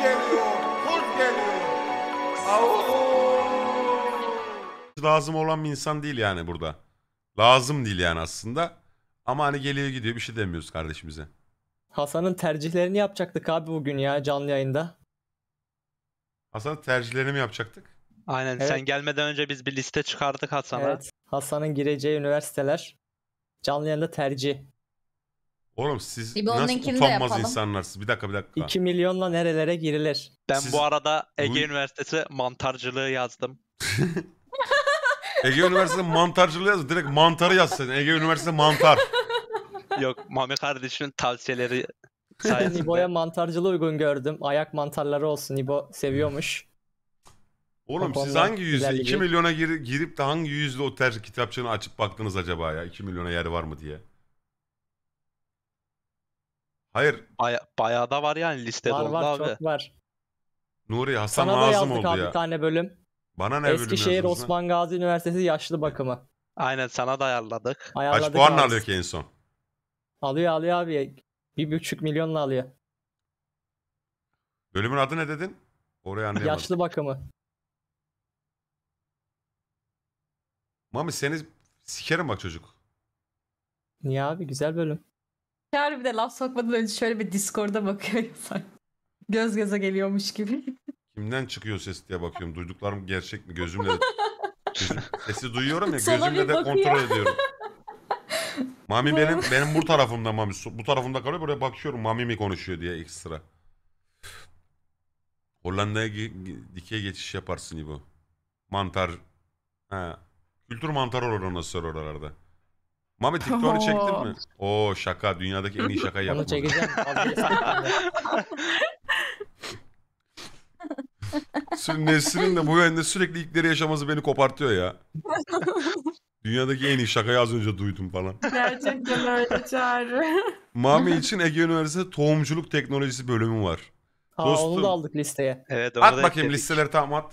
geliyor, kurt geliyor. Au. Lazım olan bir insan değil yani burada. Lazım değil yani aslında. Ama hani geliyor gidiyor bir şey demiyoruz kardeşimize. Hasan'ın tercihlerini yapacaktık abi bugün ya canlı yayında. Hasan tercihlerini mi yapacaktık? Aynen Evet. sen gelmeden önce biz bir liste çıkardık Hasan'a. Evet. Hasan'ın gireceği üniversiteler canlı yayında tercih. Oğlum siz İbo nasıl onunkini utanmaz insanlarsınız? Bir dakika bir dakika. 2 milyonla nerelere girilir? Ben Siz- bu arada Ege Üniversitesi mantarcılığı yazdım. Ege Üniversitesi mantarcılığı yazdım Direkt mantarı yazsın. Ege Üniversitesi mantar. Yok Mami kardeşimin tavsiyeleri Ben sayesinde. İbo'ya mantarcılığı uygun gördüm. Ayak mantarları olsun. İbo seviyormuş. Oğlum siz hangi yüzle ilerleyecek. 2 milyona gir- girip de hangi yüzle o ter kitapçığını açıp baktınız acaba ya? 2 milyona yer var mı diye. Hayır. Baya, bayağı da var yani listede var, var, abi. Çok var. Nuri Hasan Sana da yazdık oldu abi ya. bir tane bölüm. Bana ne bölüm Eskişehir Osman Gazi Üniversitesi yaşlı bakımı. Aynen sana da ayarladık. Kaç Ayarladık puan abi. alıyor ki en son? Alıyor alıyor abi. Bir buçuk milyonla alıyor. Bölümün adı ne dedin? Orayı anlayamadım. Yaşlı bakımı. Mami seni sikerim bak çocuk. Niye abi güzel bölüm. Çağrı bir de laf sokmadan önce şöyle bir Discord'a bakıyor insan. Göz göze geliyormuş gibi. Kimden çıkıyor ses diye bakıyorum. Duyduklarım gerçek mi? Gözümle Gözüm- sesi duyuyorum ya gözümle de kontrol ediyorum. Mami benim benim bu tarafımda Mami. Bu tarafımda kalıyor buraya bakıyorum Mami mi konuşuyor diye ekstra. Hollanda'ya gi- dikey geçiş yaparsın bu. Mantar. Ha. Kültür mantar olur ondan sonra oralarda. Mami TikTok'u çektin mi? Oo şaka. Dünyadaki en iyi şaka'yı yaptım. Onu çekeceğim. Neslinin de bu yönde sürekli ilkleri yaşaması beni kopartıyor ya. Dünyadaki en iyi şakayı az önce duydum falan. Gerçekten öyle çağrı. Mami için Ege Üniversitesi Tohumculuk Teknolojisi bölümü var. Ha, Dostum, onu da aldık listeye. Evet, at bakayım ekledik. listeleri tamam at.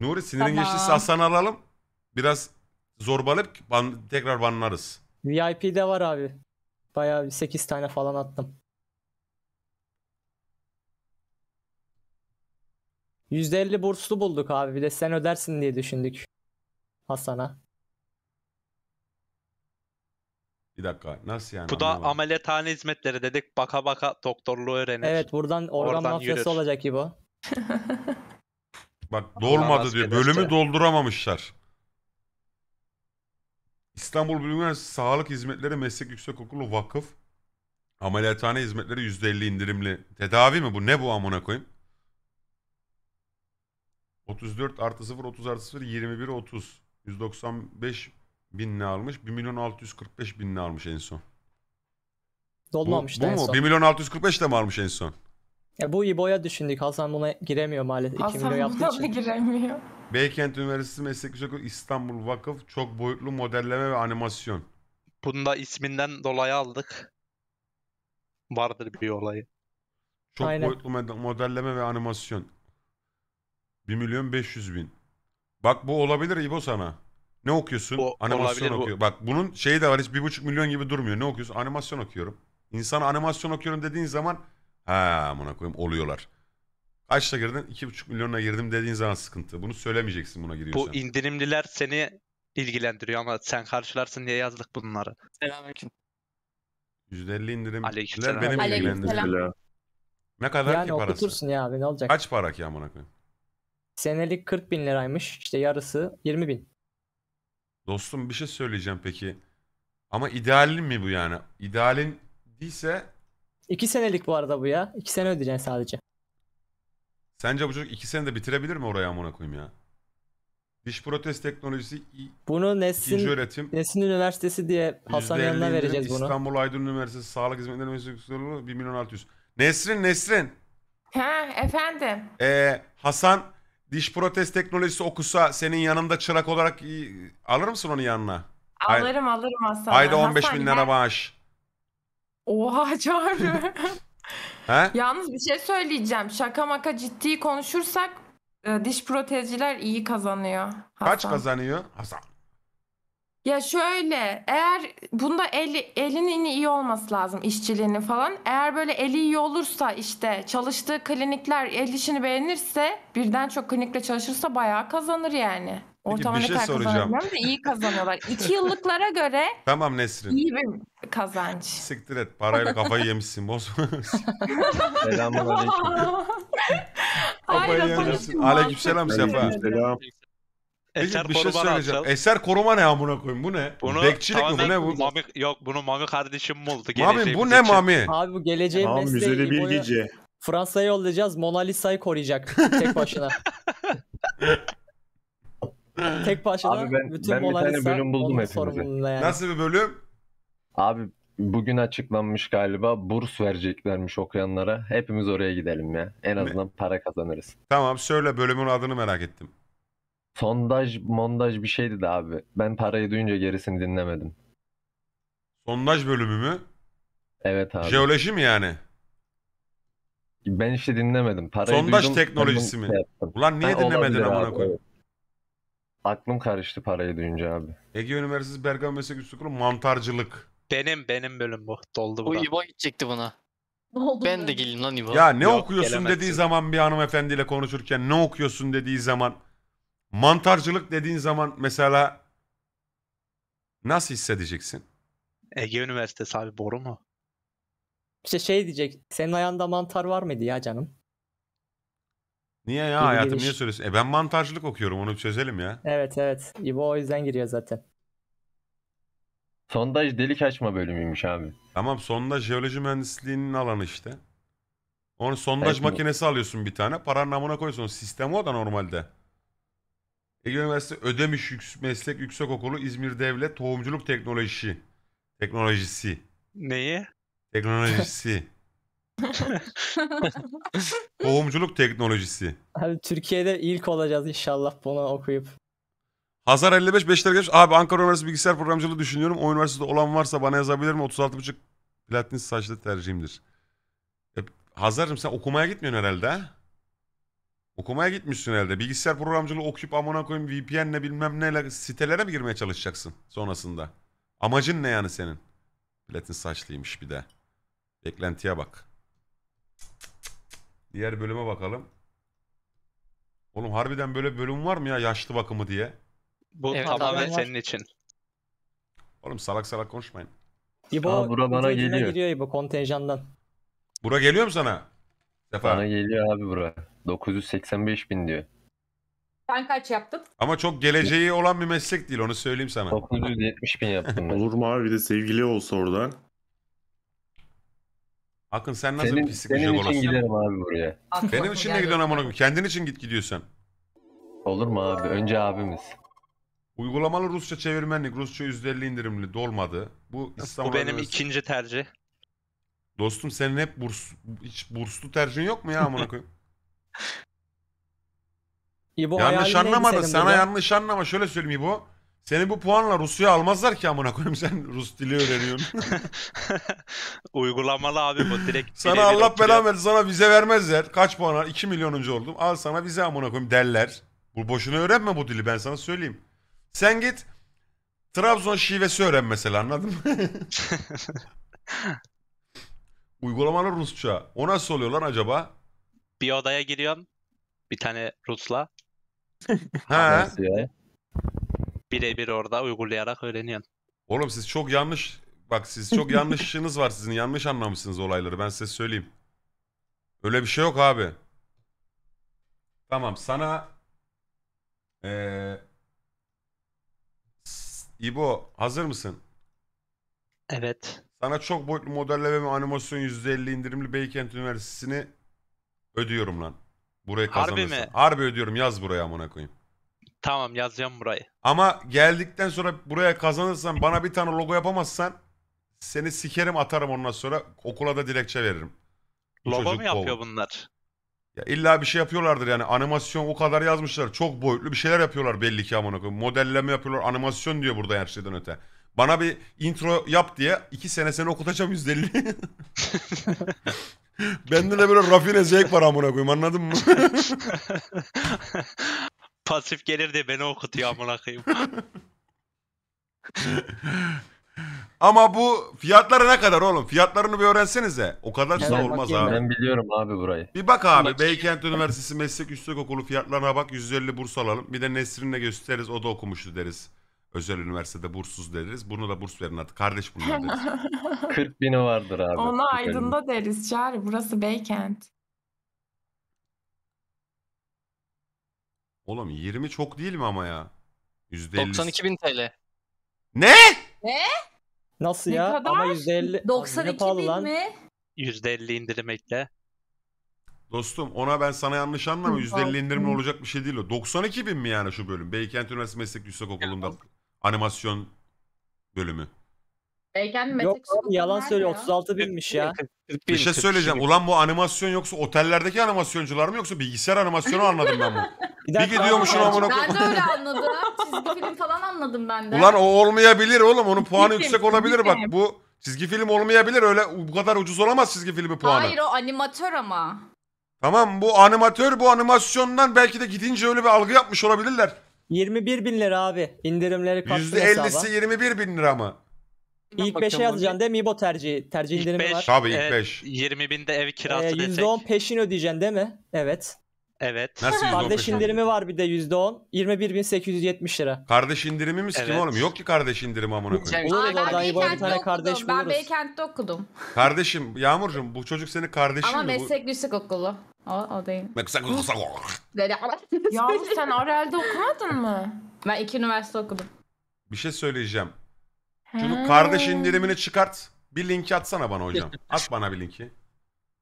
Nuri sinirin tamam. geçtiyse Hasan'ı alalım. Biraz zorbalık ban, tekrar banlarız. de var abi. Bayağı 8 tane falan attım. %50 burslu bulduk abi. Bir de sen ödersin diye düşündük. Hasan'a. Bir dakika nasıl yani? Bu da Anlamadım. ameliyathane hizmetleri dedik. Baka baka doktorluğu öğrenir. Evet buradan organ Oradan mafyası yürür. olacak İbo. Bak dolmadı diyor. Bölümü dolduramamışlar. İstanbul Bölüm Üniversitesi Sağlık Hizmetleri Meslek Yüksekokulu Vakıf ameliyathane hizmetleri %50 indirimli. Tedavi mi bu? Ne bu amına koyayım? 34 artı 0 30 artı 0 21 30 195 bin ne almış? 1 milyon 645 bin ne almış en son? Dolmamış bu, bu en mu? son. 1 milyon 645 de mi almış en son? Ya bu İbo'ya düşündük. Hasan buna giremiyor maalesef. Hasan yaptığı buna da için. giremiyor. Beykent Üniversitesi Meslek Yüksek İstanbul Vakıf çok boyutlu modelleme ve animasyon. Bunu da isminden dolayı aldık. Vardır bir olayı. Çok Aynen. boyutlu modelleme ve animasyon. 1 milyon 500 bin. Bak bu olabilir İbo sana. Ne okuyorsun? O, animasyon olabilir, okuyor. Bu. Bak bunun şeyi de var hiç 1,5 milyon gibi durmuyor. Ne okuyorsun? Animasyon okuyorum. İnsan animasyon okuyorum dediğin zaman ha amına koyayım oluyorlar. Kaçla girdin? 2,5 milyonla girdim dediğin zaman sıkıntı. Bunu söylemeyeceksin buna giriyorsan. Bu indirimliler seni ilgilendiriyor ama sen karşılarsın diye yazdık bunları. Selamünaleyküm. %50 indirimler Aleykümselam. benim Aleykümselam. ilgilendiriyor. Ne kadar yani ki parası? okutursun ya abi ne olacak? Kaç para ki amına koyayım? Senelik 40 bin liraymış. İşte yarısı 20 bin. Dostum bir şey söyleyeceğim peki. Ama idealin mi bu yani? İdealin değilse 2 senelik bu arada bu ya. 2 sene ödeyeceksin sadece. Sence bu çocuk iki senede bitirebilir mi oraya amına koyayım ya? Diş protez teknolojisi i- Bunu ikinci Nesin, öğretim. Nesin Üniversitesi diye Hasan yanına vereceğiz bunu. İstanbul Aydın Üniversitesi Sağlık Hizmetleri Mühendisliği 1 milyon 600. Nesrin Nesrin. Ha efendim. Ee, Hasan diş protez teknolojisi okusa senin yanında çırak olarak i- alır mısın onu yanına? Ay- Alırım alırım Hasan. Ayda 15 bin lira bağış. Oha çağırdı. He? Yalnız bir şey söyleyeceğim. Şaka maka ciddi konuşursak e, diş protezciler iyi kazanıyor. Hasan. Kaç kazanıyor Hasan? Ya şöyle eğer bunda eli, elinin iyi olması lazım işçiliğinin falan. Eğer böyle eli iyi olursa işte çalıştığı klinikler el işini beğenirse birden çok klinikle çalışırsa bayağı kazanır yani. Ortalama bir şey kadar soracağım. kazanıyorlar da iyi kazanıyorlar. İki yıllıklara göre Tamam Nesrin. iyi bir kazanç. Siktir et. Parayla kafayı yemişsin. Bozma. Selamünaleyküm. Hayır, Kafayı yemişsin. Aleykümselam Sefa. Selam. Peki bir şey bana söyleyeceğim. atsal. Eser koruma ne amına koyayım? Bu ne? Bunu Bekçilik mi bu ne bu? Mami, yok bunu Mami kardeşim buldu. Mami bu ne için. Mami? Abi bu geleceğin Tamam mesleği. müzeli İbo'ya bilgici. Fransa'ya yollayacağız. Mona Lisa'yı koruyacak tek başına. Tek parçada Abi ben, bütün ben bir tane bölüm buldum onun yani. Nasıl bir bölüm? Abi bugün açıklanmış galiba burs vereceklermiş okuyanlara. Hepimiz oraya gidelim ya. En azından para kazanırız. Tamam söyle bölümün adını merak ettim. Sondaj, mondaj bir şeydi de abi. Ben parayı duyunca gerisini dinlemedim. Sondaj bölümü mü? Evet abi. Jeoloji mi yani? Ben işte dinlemedim. Parayı Sondaj duydum, teknolojisi ben bunu mi? şey Ulan niye Ha, dinlemedin olabilir amına koyayım? Aklım karıştı parayı duyunca abi. Ege Üniversitesi Bergama Meslek Üstokulu mantarcılık. Benim benim bölüm bu. Doldu bu. Bu İbo gidecekti buna. Ne oldu Ben de geleyim lan İbo. Ya ne Yok, okuyorsun gelemezsin. dediği zaman bir hanımefendiyle konuşurken ne okuyorsun dediği zaman mantarcılık dediğin zaman mesela nasıl hissedeceksin? Ege Üniversitesi abi boru mu? İşte şey diyecek. Senin ayağında mantar var mıydı ya canım? Niye ya Geri hayatım niye söylüyorsun? E ben mantarcılık okuyorum onu çözelim ya. Evet evet. bu o yüzden giriyor zaten. Sondaj delik açma bölümüymüş abi. Tamam sondaj jeoloji mühendisliğinin alanı işte. Onu sondaj Belki makinesi alıyorsun bir tane. Paranın amına koyuyorsun. Sistem o da normalde. Ege Üniversitesi Ödemiş meslek yüksek okulu İzmir Devlet Tohumculuk Teknolojisi. Teknolojisi. Neyi? Teknolojisi. Tohumculuk teknolojisi. Abi Türkiye'de ilk olacağız inşallah bunu okuyup. Hazar 55 Beşler gelmiş. Abi Ankara Üniversitesi bilgisayar programcılığı düşünüyorum. O üniversitede olan varsa bana yazabilir mi? 36.5 platin saçlı tercihimdir. E, Hazar'cığım sen okumaya gitmiyorsun herhalde Okumaya gitmişsin herhalde. Bilgisayar programcılığı okuyup amına koyayım VPN'le bilmem neyle sitelere mi girmeye çalışacaksın sonrasında? Amacın ne yani senin? Platin saçlıymış bir de. Beklentiye bak. Diğer bölüme bakalım. Oğlum harbiden böyle bölüm var mı ya yaşlı bakımı diye? Bu Evet, tamamen senin için. Oğlum salak salak konuşmayın. İbo Aa, bura bana geliyor. giriyor İbo kontenjandan. Bura geliyor mu sana? Defa. Bana geliyor abi bura. 985 bin diyor. Sen kaç yaptın? Ama çok geleceği olan bir meslek değil onu söyleyeyim sana. 970 bin yaptım ben. Olur mu abi bir de sevgili olsa orada. Akın sen nasıl senin, bir psikolojik senin için giderim abi buraya. Benim için ne geldi. gidiyorsun amına koyayım? Kendin için git gidiyorsun. Olur mu abi? Önce abimiz. Uygulamalı Rusça çevirmenlik, Rusça %50 indirimli dolmadı. Bu Bu benim Üniversitesi- ikinci tercih. Dostum senin hep burs, hiç burslu tercihin yok mu ya amına koyayım? İbo Yanlış anlamadı. Sana yanlış anlama. Şöyle söyleyeyim İbo. Seni bu puanla Rusya almazlar ki amına koyayım sen Rus dili öğreniyorsun. Uygulamalı abi bu direkt. sana Allah oturuyor. verdi sana vize vermezler. Kaç puan al? 2 milyonuncu oldum. Al sana vize amına koyayım derler. Bu boşuna öğrenme bu dili ben sana söyleyeyim. Sen git Trabzon şivesi öğren mesela anladın mı? Uygulamalı Rusça. O nasıl oluyor lan acaba? Bir odaya giriyorsun. Bir tane Rus'la. Ha birebir orada uygulayarak öğreniyorsun. Oğlum siz çok yanlış bak siz çok yanlışınız var sizin yanlış anlamışsınız olayları ben size söyleyeyim. Öyle bir şey yok abi. Tamam sana ee, İbo hazır mısın? Evet. Sana çok boyutlu modelleme ve animasyon %50 indirimli Beykent Üniversitesi'ni ödüyorum lan. Burayı Harbi kazanırsın. Harbi mi? Harbi ödüyorum yaz buraya amına koyayım. Tamam yazacağım burayı. Ama geldikten sonra buraya kazanırsan bana bir tane logo yapamazsan seni sikerim atarım ondan sonra okula da dilekçe veririm. Logo mu yapıyor kov- bunlar? Ya illa bir şey yapıyorlardır yani animasyon o kadar yazmışlar. Çok boyutlu bir şeyler yapıyorlar belli ki amına koyayım. Modelleme yapıyorlar animasyon diyor burada her şeyden öte. Bana bir intro yap diye iki sene seni okutacağım %50. Bende de böyle rafine zevk var amına koyayım anladın mı? pasif gelir diye beni okutuyor amına koyayım. Ama bu fiyatları ne kadar oğlum? Fiyatlarını bir öğrensenize. O kadar Evet, olmaz bakayım abi. Ben biliyorum abi burayı. Bir bak abi Bakayım. Beykent Üniversitesi Meslek Okulu fiyatlarına bak 150 burs alalım. Bir de Nesrin'le gösteririz o da okumuştu deriz. Özel üniversitede bursuz deriz. Bunu da burs verin artık kardeş bunu deriz. 40 bini vardır abi. Onu Aydın'da deriz çağır. Burası Beykent. Oğlum 20 çok değil mi ama ya? %50. 92 bin TL. Ne? Ne? Nasıl Ne ya? kadar? Ama 150 92 bin lan? mi? %50 indirim ekle. Dostum ona ben sana yanlış anlama. %50 indirimli olacak bir şey değil o. 92 bin mi yani şu bölüm? Beykent Üniversitesi Meslek Yüksek Okulu'nda animasyon bölümü. Egen Yok yalan söylüyor 36 binmiş ya. Bir şey söyleyeceğim. Ulan bu animasyon yoksa otellerdeki animasyoncular mı yoksa bilgisayar animasyonu anladım ben bunu. Bir, gidiyormuşum gidiyormuşsun amına Ben de öyle anladım. Çizgi film falan anladım ben de. Ulan o olmayabilir oğlum. Onun puanı yüksek olabilir bak. Bu çizgi film olmayabilir. Öyle bu kadar ucuz olamaz çizgi filmi puanı. Hayır o animatör ama. Tamam bu animatör bu animasyondan belki de gidince öyle bir algı yapmış olabilirler. 21 bin lira abi indirimleri kalktı %50'si hesaba. %50'si 21 bin lira mı? İlk 5'e yazacaksın değil mi İbo tercihi? Tercih ilk beş, var. Tabii ilk 5. E, 20 binde ev kirası ee, desek. %10 peşin ödeyeceksin değil mi? Evet. Evet. Nasıl Kardeş indirimi var bir de %10. 21.870 lira. Kardeş indirimi mi evet. kim oğlum? Yok ki kardeş indirimi amına koyayım. Şey, olur olur daha bir tane kardeş buluruz. Ben Beykent'te okudum. Kardeşim Yağmurcuğum bu çocuk senin kardeşin Ama mi? Ama meslek yüksek okulu. O, o değil. Meslek yüksek okulu. Yağmur sen Arel'de okumadın mı? Ben iki üniversite okudum. Bir şey söyleyeceğim. Şunu kardeş indirimini çıkart. Bir linki atsana bana hocam. At bana bir linki. Linki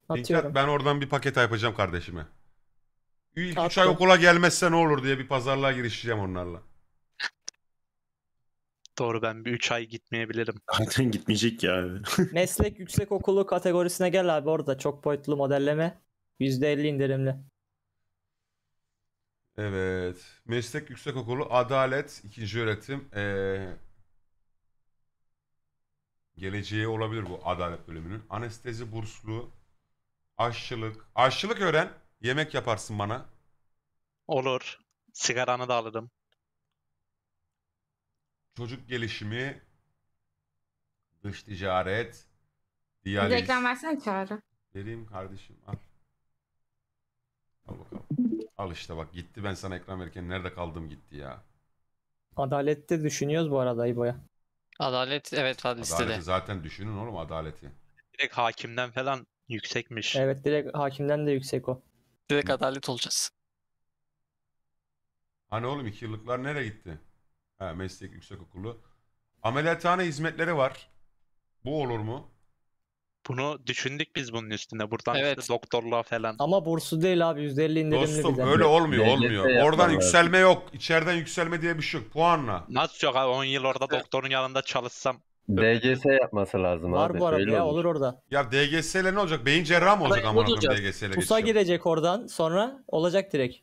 at, Atıyorum. ben oradan bir paket yapacağım kardeşime. İlk üç ay okula gelmezse ne olur diye bir pazarlığa girişeceğim onlarla. Doğru ben bir 3 ay gitmeyebilirim. Zaten gitmeyecek ya. Meslek yüksek okulu kategorisine gel abi orada çok boyutlu modelleme. %50 indirimli. Evet. Meslek Yüksek Okulu Adalet ikinci öğretim. Ee, Geleceği olabilir bu adalet bölümünün. Anestezi burslu, aşçılık. Aşçılık öğren. Yemek yaparsın bana. Olur. Sigaranı da alırım. Çocuk gelişimi, dış ticaret, Bir diyaliz. reklam versene çağrı. Vereyim kardeşim al. Al bakalım. Al işte bak gitti ben sana ekran verirken nerede kaldım gitti ya. Adalette düşünüyoruz bu arada İbo'ya. Adalet evet var listede. Adaleti zaten düşünün oğlum adaleti. Direkt hakimden falan yüksekmiş. Evet direkt hakimden de yüksek o. Direkt adalet olacağız. Hani oğlum iki yıllıklar nereye gitti? Ha, meslek okulu Ameliyathane hizmetleri var. Bu olur mu? Bunu düşündük biz bunun üstüne. Buradan evet. işte doktorluğa falan. Ama bursu değil abi. %50 indirimli Dostum bir öyle olmuyor olmuyor. Oradan abi. yükselme yok. İçeriden yükselme diye bir şey yok. Puanla. Nasıl yok abi 10 yıl orada doktorun yanında çalışsam. DGS yapması lazım Var abi. bu arada ya olur. olur orada. Ya DGS ile ne olacak? Beyin cerrahı mı olacak ama amına koyayım bozulacak. DGS ile Pusa girecek oradan sonra olacak direkt.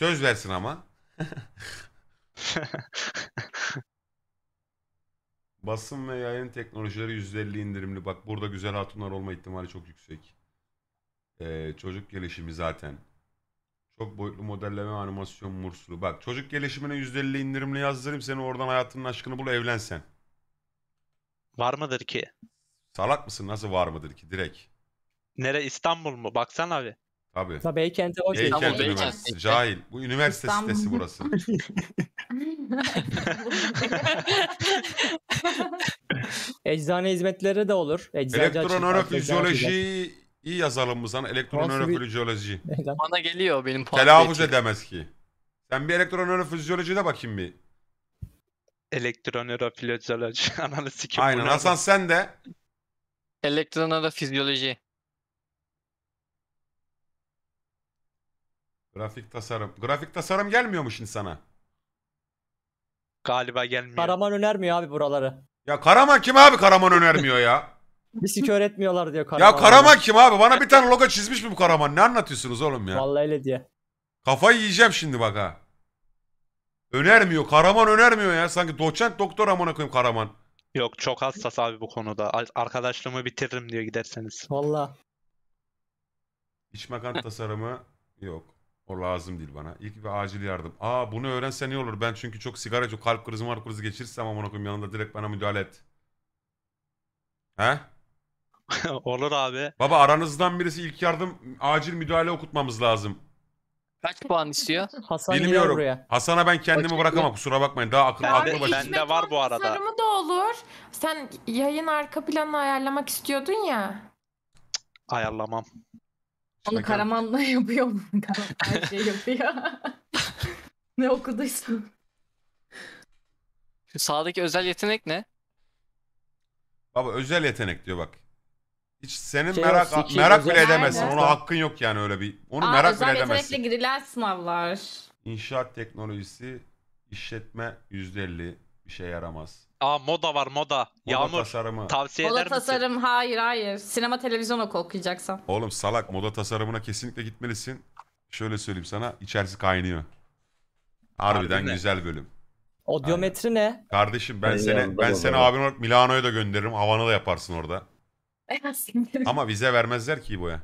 Söz versin ama. Basın ve yayın teknolojileri %50 indirimli. Bak burada güzel hatunlar olma ihtimali çok yüksek. Ee, çocuk gelişimi zaten. Çok boyutlu modelleme animasyon mursulu. Bak çocuk gelişimine %50 indirimli yazdırayım. Seni oradan hayatının aşkını bul evlensen. Var mıdır ki? Salak mısın? Nasıl var mıdır ki? Direkt. Nere İstanbul mu? Baksana abi. Tabii. Ta Beykent'e hoş geldin. Beykent Üniversitesi. Cahil. Bu üniversite İstanbul. sitesi burası. Eczane hizmetleri de olur. Eczacı Elektronörofizyoloji iyi yazalım mı sana? Elektronörofizyoloji. Bana geliyor benim puan. Telaffuz edemez ki. Sen bir elektronörofizyolojide bakayım bir. Elektronörofizyoloji analizi kim? Aynen Hasan sen de. Elektronörofizyoloji. Grafik tasarım. Grafik tasarım gelmiyor mu şimdi sana? Galiba gelmiyor. Karaman önermiyor abi buraları. Ya Karaman kim abi Karaman önermiyor ya? Bir sik öğretmiyorlar diyor Karaman. Ya Karaman kim abi? Bana bir tane logo çizmiş mi bu Karaman? Ne anlatıyorsunuz oğlum ya? Vallahi öyle diye. Kafayı yiyeceğim şimdi bak ha. Önermiyor. Karaman önermiyor ya. Sanki doçent doktor amına koyayım Karaman. Yok çok hassas abi bu konuda. Arkadaşlığımı bitiririm diyor giderseniz. Valla. İç mekan tasarımı yok. O lazım değil bana. İlk bir acil yardım. Aa bunu öğrensen iyi olur. Ben çünkü çok sigara çok kalp krizi var krizi geçirsem amına koyayım yanında direkt bana müdahale et. He? Olur abi. Baba aranızdan birisi ilk yardım acil müdahale okutmamız lazım. Kaç puan istiyor? Hasan Bilmiyorum. buraya. Hasan'a ben kendimi bırakamam kusura bakmayın. Daha akıl Ben de- aklı başı. ben- Bende var bu arada. Tasarımı da olur. Sen yayın arka planını ayarlamak istiyordun ya. Ayarlamam. Onu Karaman'la yapıyor. her şeyi yapıyor. ne okuduysam. Şu sağdaki özel yetenek ne? Baba özel yetenek diyor bak. Hiç senin Şey, merak sikeyim, merak bile edemezsin. Ona hakkın yok yani öyle bir. Onu Aa, merak bile özel yetenekle edemezsin. girilen sınavlar. İnşaat teknolojisi, işletme %50, işe yaramaz. Aa moda var moda. moda Yağmur tasarımı. tavsiye moda eder misin? tasarım hayır hayır. Sinema televizyon oku okuyacaksan. Oğlum salak moda tasarımına kesinlikle gitmelisin. Şöyle söyleyeyim sana içerisi kaynıyor. Harbiden Harbi güzel bölüm. Odyometri ne? Kardeşim ben seni ben seni abin olarak Milano'ya da gönderirim. Havanı da yaparsın orada. Ama vize vermezler ki boya.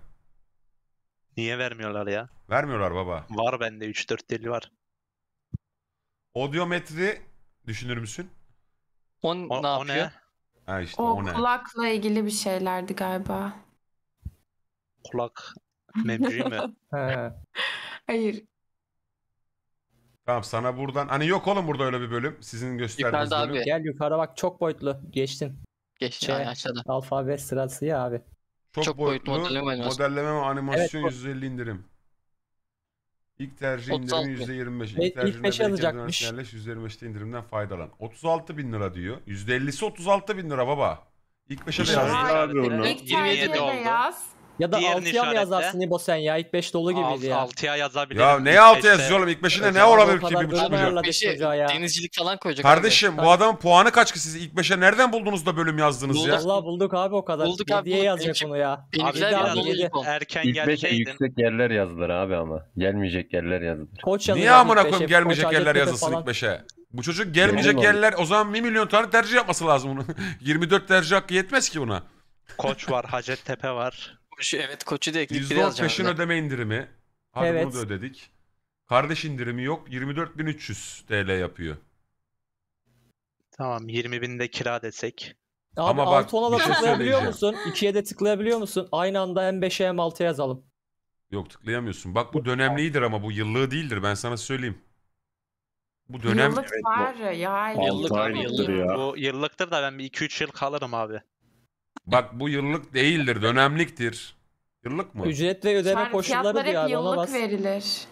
Niye vermiyorlar ya? Vermiyorlar baba. Var bende 3-4 deli var. Odyometri Düşünür müsün? O, o ne o yapıyor? Ne? Ha işte, o, o ne? kulakla ilgili bir şeylerdi galiba. Kulak memri mi? Hayır. Tamam sana buradan hani yok oğlum burada öyle bir bölüm. Sizin gösterdiğiniz bölüm. Abi. Gel yukarı bak çok boyutlu geçtin. Geçti şey, aşağıda. Alfabe sırası ya abi. Çok, çok boyutlu, boyutlu modelleme, modelleme animasyon evet, 150 indirim. İlk tercih 36. indirimi %25. Ve ilk ilk tercihinde alacakmış. yerleş %25'te indirimden faydalan. 36 bin lira diyor. %50'si 36 bin lira baba. İlk 5'e de İşte yazdı. Abi onu. İlk 27 yaz. Ya da Diğerini 6'ya mı işaretle. yazarsın İbo sen ya? İlk 5 dolu gibiydi ya. 6'ya yazabilirim. Ya neye altı yazıyor oğlum? İlk beşine ne olabilir ki? Bir milyon. Bir şey, ya. denizcilik falan koyacak. Kardeşim bu adamın puanı kaç ki siz ilk beşe nereden buldunuz da bölüm yazdınız ya? Allah bulduk abi o kadar. Bulduk abi, Diye yazacak onu ya. Abi Benimkiler daha biraz dolu erken İlk beşe yüksek yerler yazdılar abi ama. Gelmeyecek yerler yazdılar. Koç yazıyor. Niye amına koyayım gelmeyecek yerler Hacettepe yazılsın ilk beşe? Bu çocuk gelmeyecek yerler o zaman 1 milyon tane tercih yapması lazım bunu. 24 tercih hakkı yetmez ki buna. Koç var, Hacettepe var koçu evet koçu da ekleyip biraz peşin ödeme indirimi. Hadi evet. bunu da ödedik. Kardeş indirimi yok. 24.300 TL yapıyor. Tamam 20.000 de kira desek. Abi Ama bak, 6'ona da şey tıklayabiliyor musun? 2'ye de tıklayabiliyor musun? Aynı anda hem 5'e hem 6'ya yazalım. Yok tıklayamıyorsun. Bak bu dönemliydir ama bu yıllığı değildir ben sana söyleyeyim. Bu dönem... Yıllık var ya. Yıllık, yıllıktır ya. Bu yıllıktır da ben bir 2-3 yıl kalırım abi. Bak bu yıllık değildir, dönemliktir. Yıllık mı? Ücret ve ödeme Çağrı, koşulları diye yıllık bas. verilir.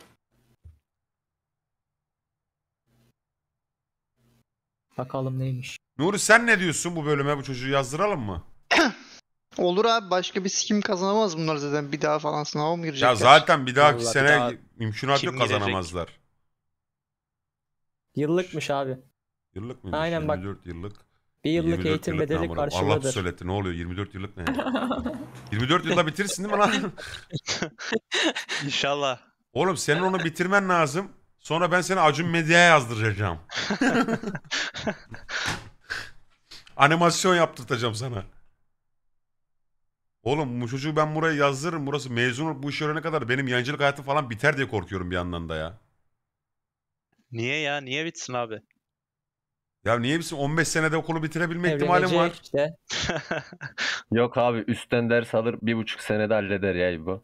Bakalım neymiş. Nuri sen ne diyorsun bu bölüme bu çocuğu yazdıralım mı? Olur abi başka bir sikim kazanamaz bunlar zaten bir daha falan sınava mı girecekler? Ya zaten bir dahaki Vallahi sene daha imkünat kim girecek? kazanamazlar. Yıllıkmış abi. Yıllık mıymış? Aynen bak. 24 yıllık. Bir yıllık eğitim yıllık bedeli amına? Allah söyletti ne oluyor 24 yıllık ne 24 yılda bitirsin değil mi lan? İnşallah. Oğlum senin onu bitirmen lazım. Sonra ben seni Acun Medya'ya yazdıracağım. Animasyon yaptırtacağım sana. Oğlum bu çocuğu ben buraya yazdırırım. Burası mezun olup bu işi öğrenene kadar benim yayıncılık hayatım falan biter diye korkuyorum bir yandan da ya. Niye ya? Niye bitsin abi? Ya niye bizim 15 senede okulu bitirebilme ihtimalim var. işte. Yok abi üstten ders alır bir buçuk senede halleder ya bu.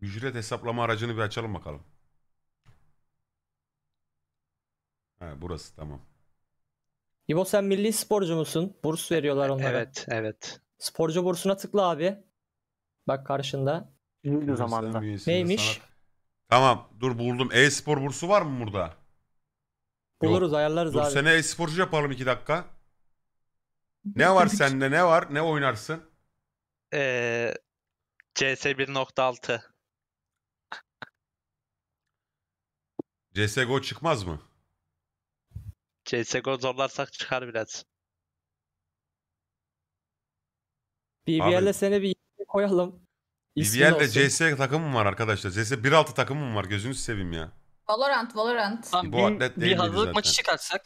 Ücret hesaplama aracını bir açalım bakalım. Ha, burası tamam. İbo sen milli sporcu musun? Burs veriyorlar onlara. Evet, evet. Sporcu bursuna tıkla abi. Bak karşında. Neydi Üniversitenin zamanında? Neymiş? sanat- Tamam dur buldum. E-spor bursu var mı burada? Buluruz ayarlarız Dur abi. sene e-sporcu yapalım iki dakika. Ne var sende ne var ne oynarsın? Ee, CS 1.6. CSGO çıkmaz mı? CSGO zorlarsak çıkar biraz. BBL'le seni bir koyalım. BBL'de CS CS mı var arkadaşlar. CS 1.6 mı var gözünüzü seveyim ya. Valorant, Valorant. Tamam, Bu bir, atlet değil bir miydi hazırlık maçı çıkarsak.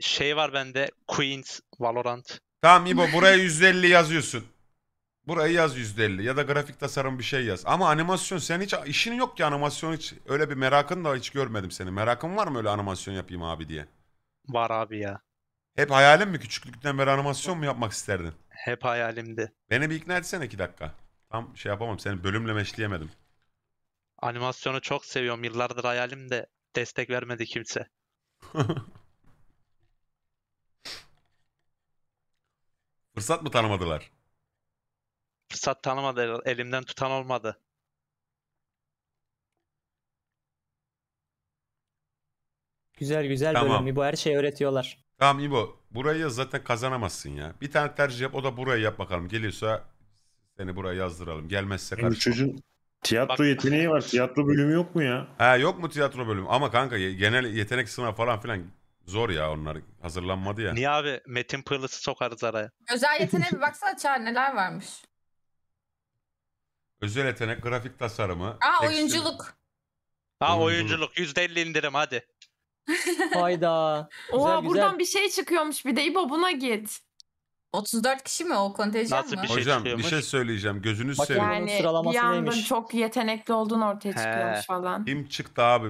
Şey var bende. Queens, Valorant. Tamam İbo buraya 150 yazıyorsun. Burayı yaz 150 ya da grafik tasarım bir şey yaz. Ama animasyon sen hiç işin yok ki animasyon hiç öyle bir merakın da hiç görmedim seni. Merakın var mı öyle animasyon yapayım abi diye? Var abi ya. Hep hayalim mi küçüklükten beri animasyon mu yapmak isterdin? Hep hayalimdi. Beni bir ikna etsene iki dakika. Tam şey yapamam seni bölümle meşleyemedim. Animasyonu çok seviyorum. Yıllardır hayalim de destek vermedi kimse. Fırsat mı tanımadılar? Fırsat tanımadı. Elimden tutan olmadı. Güzel güzel Tamam. bölüm. Bu her şeyi öğretiyorlar. Tamam İbo burayı yaz zaten kazanamazsın ya. Bir tane tercih yap o da burayı yap bakalım. Geliyorsa seni buraya yazdıralım. Gelmezse Yani çocuğun Tiyatro Bak- yeteneği var. Tiyatro bölümü yok mu ya? Ha yok mu tiyatro bölümü? Ama kanka genel yetenek sınavı falan filan zor ya onlar hazırlanmadı ya. Niye abi Metin Pırlısı sokarız araya? Özel yeteneğe bir baksana Çağrı neler varmış. Özel yetenek, grafik tasarımı. Aa tekstil- oyunculuk. Ha Oyunculuk. oyunculuk %50 indirim hadi. Hayda. Oha güzel. buradan bir şey çıkıyormuş bir de İbo buna git. 34 kişi mi o kontenjan Nasıl mı? bir şey Hocam bir şey söyleyeceğim. Gözünüz seveyim. Yani bir sıralaması yandan çok yetenekli olduğun ortaya çıkıyormuş falan. Kim çıktı abi?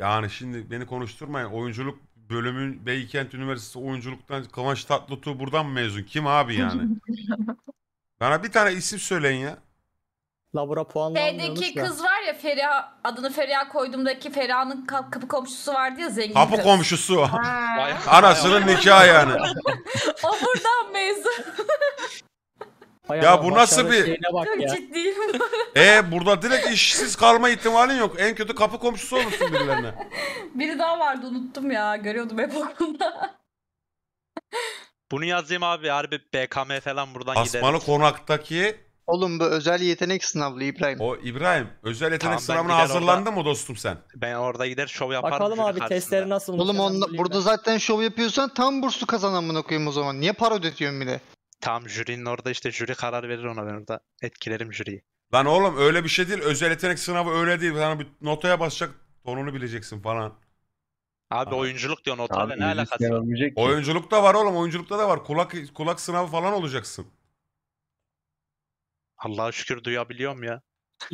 Yani şimdi beni konuşturmayın. Oyunculuk bölümün Beykent Üniversitesi oyunculuktan Kıvanç Tatlıtuğ buradan mı mezun. Kim abi yani? Bana bir tane isim söyleyin ya. Labora puanlanmıyormuş F'deki da. kız var ya Feriha adını Feriha koyduğumdaki Feriha'nın ka- kapı komşusu vardı ya zengin Kapı kız. komşusu. Ha. Anasının nikahı yani. o buradan mezun. Ya bu nasıl bir- Çok ya. ciddiyim. E burada direkt işsiz kalma ihtimalin yok. En kötü kapı komşusu olursun birilerine. Biri daha vardı unuttum ya. Görüyordum hep okulda. Bunu yazayım abi harbi BKM falan buradan gidelim. Asmalı konaktaki Oğlum bu özel yetenek sınavlı İbrahim. O İbrahim özel yetenek Tamam, sınavına gider hazırlandın mı dostum sen? Ben orada gider şov yaparım. Bakalım abi testleri nasıl? Oğlum onda, burada zaten şov yapıyorsan tam burslu kazanan bunu koyayım o zaman. Niye para ödetiyorsun bir de? Tam jürinin orada işte jüri karar verir ona ben orada etkilerim jüriyi. Lan oğlum öyle bir şey değil. Özel yetenek sınavı öyle değil. Sana bir notaya basacak tonunu bileceksin falan. Abi oyunculuk diyor notlarla ne alakası var? Oyunculuk da var oğlum. Oyunculukta da var. Kulak kulak sınavı falan olacaksın. Allah'a şükür duyabiliyorum ya.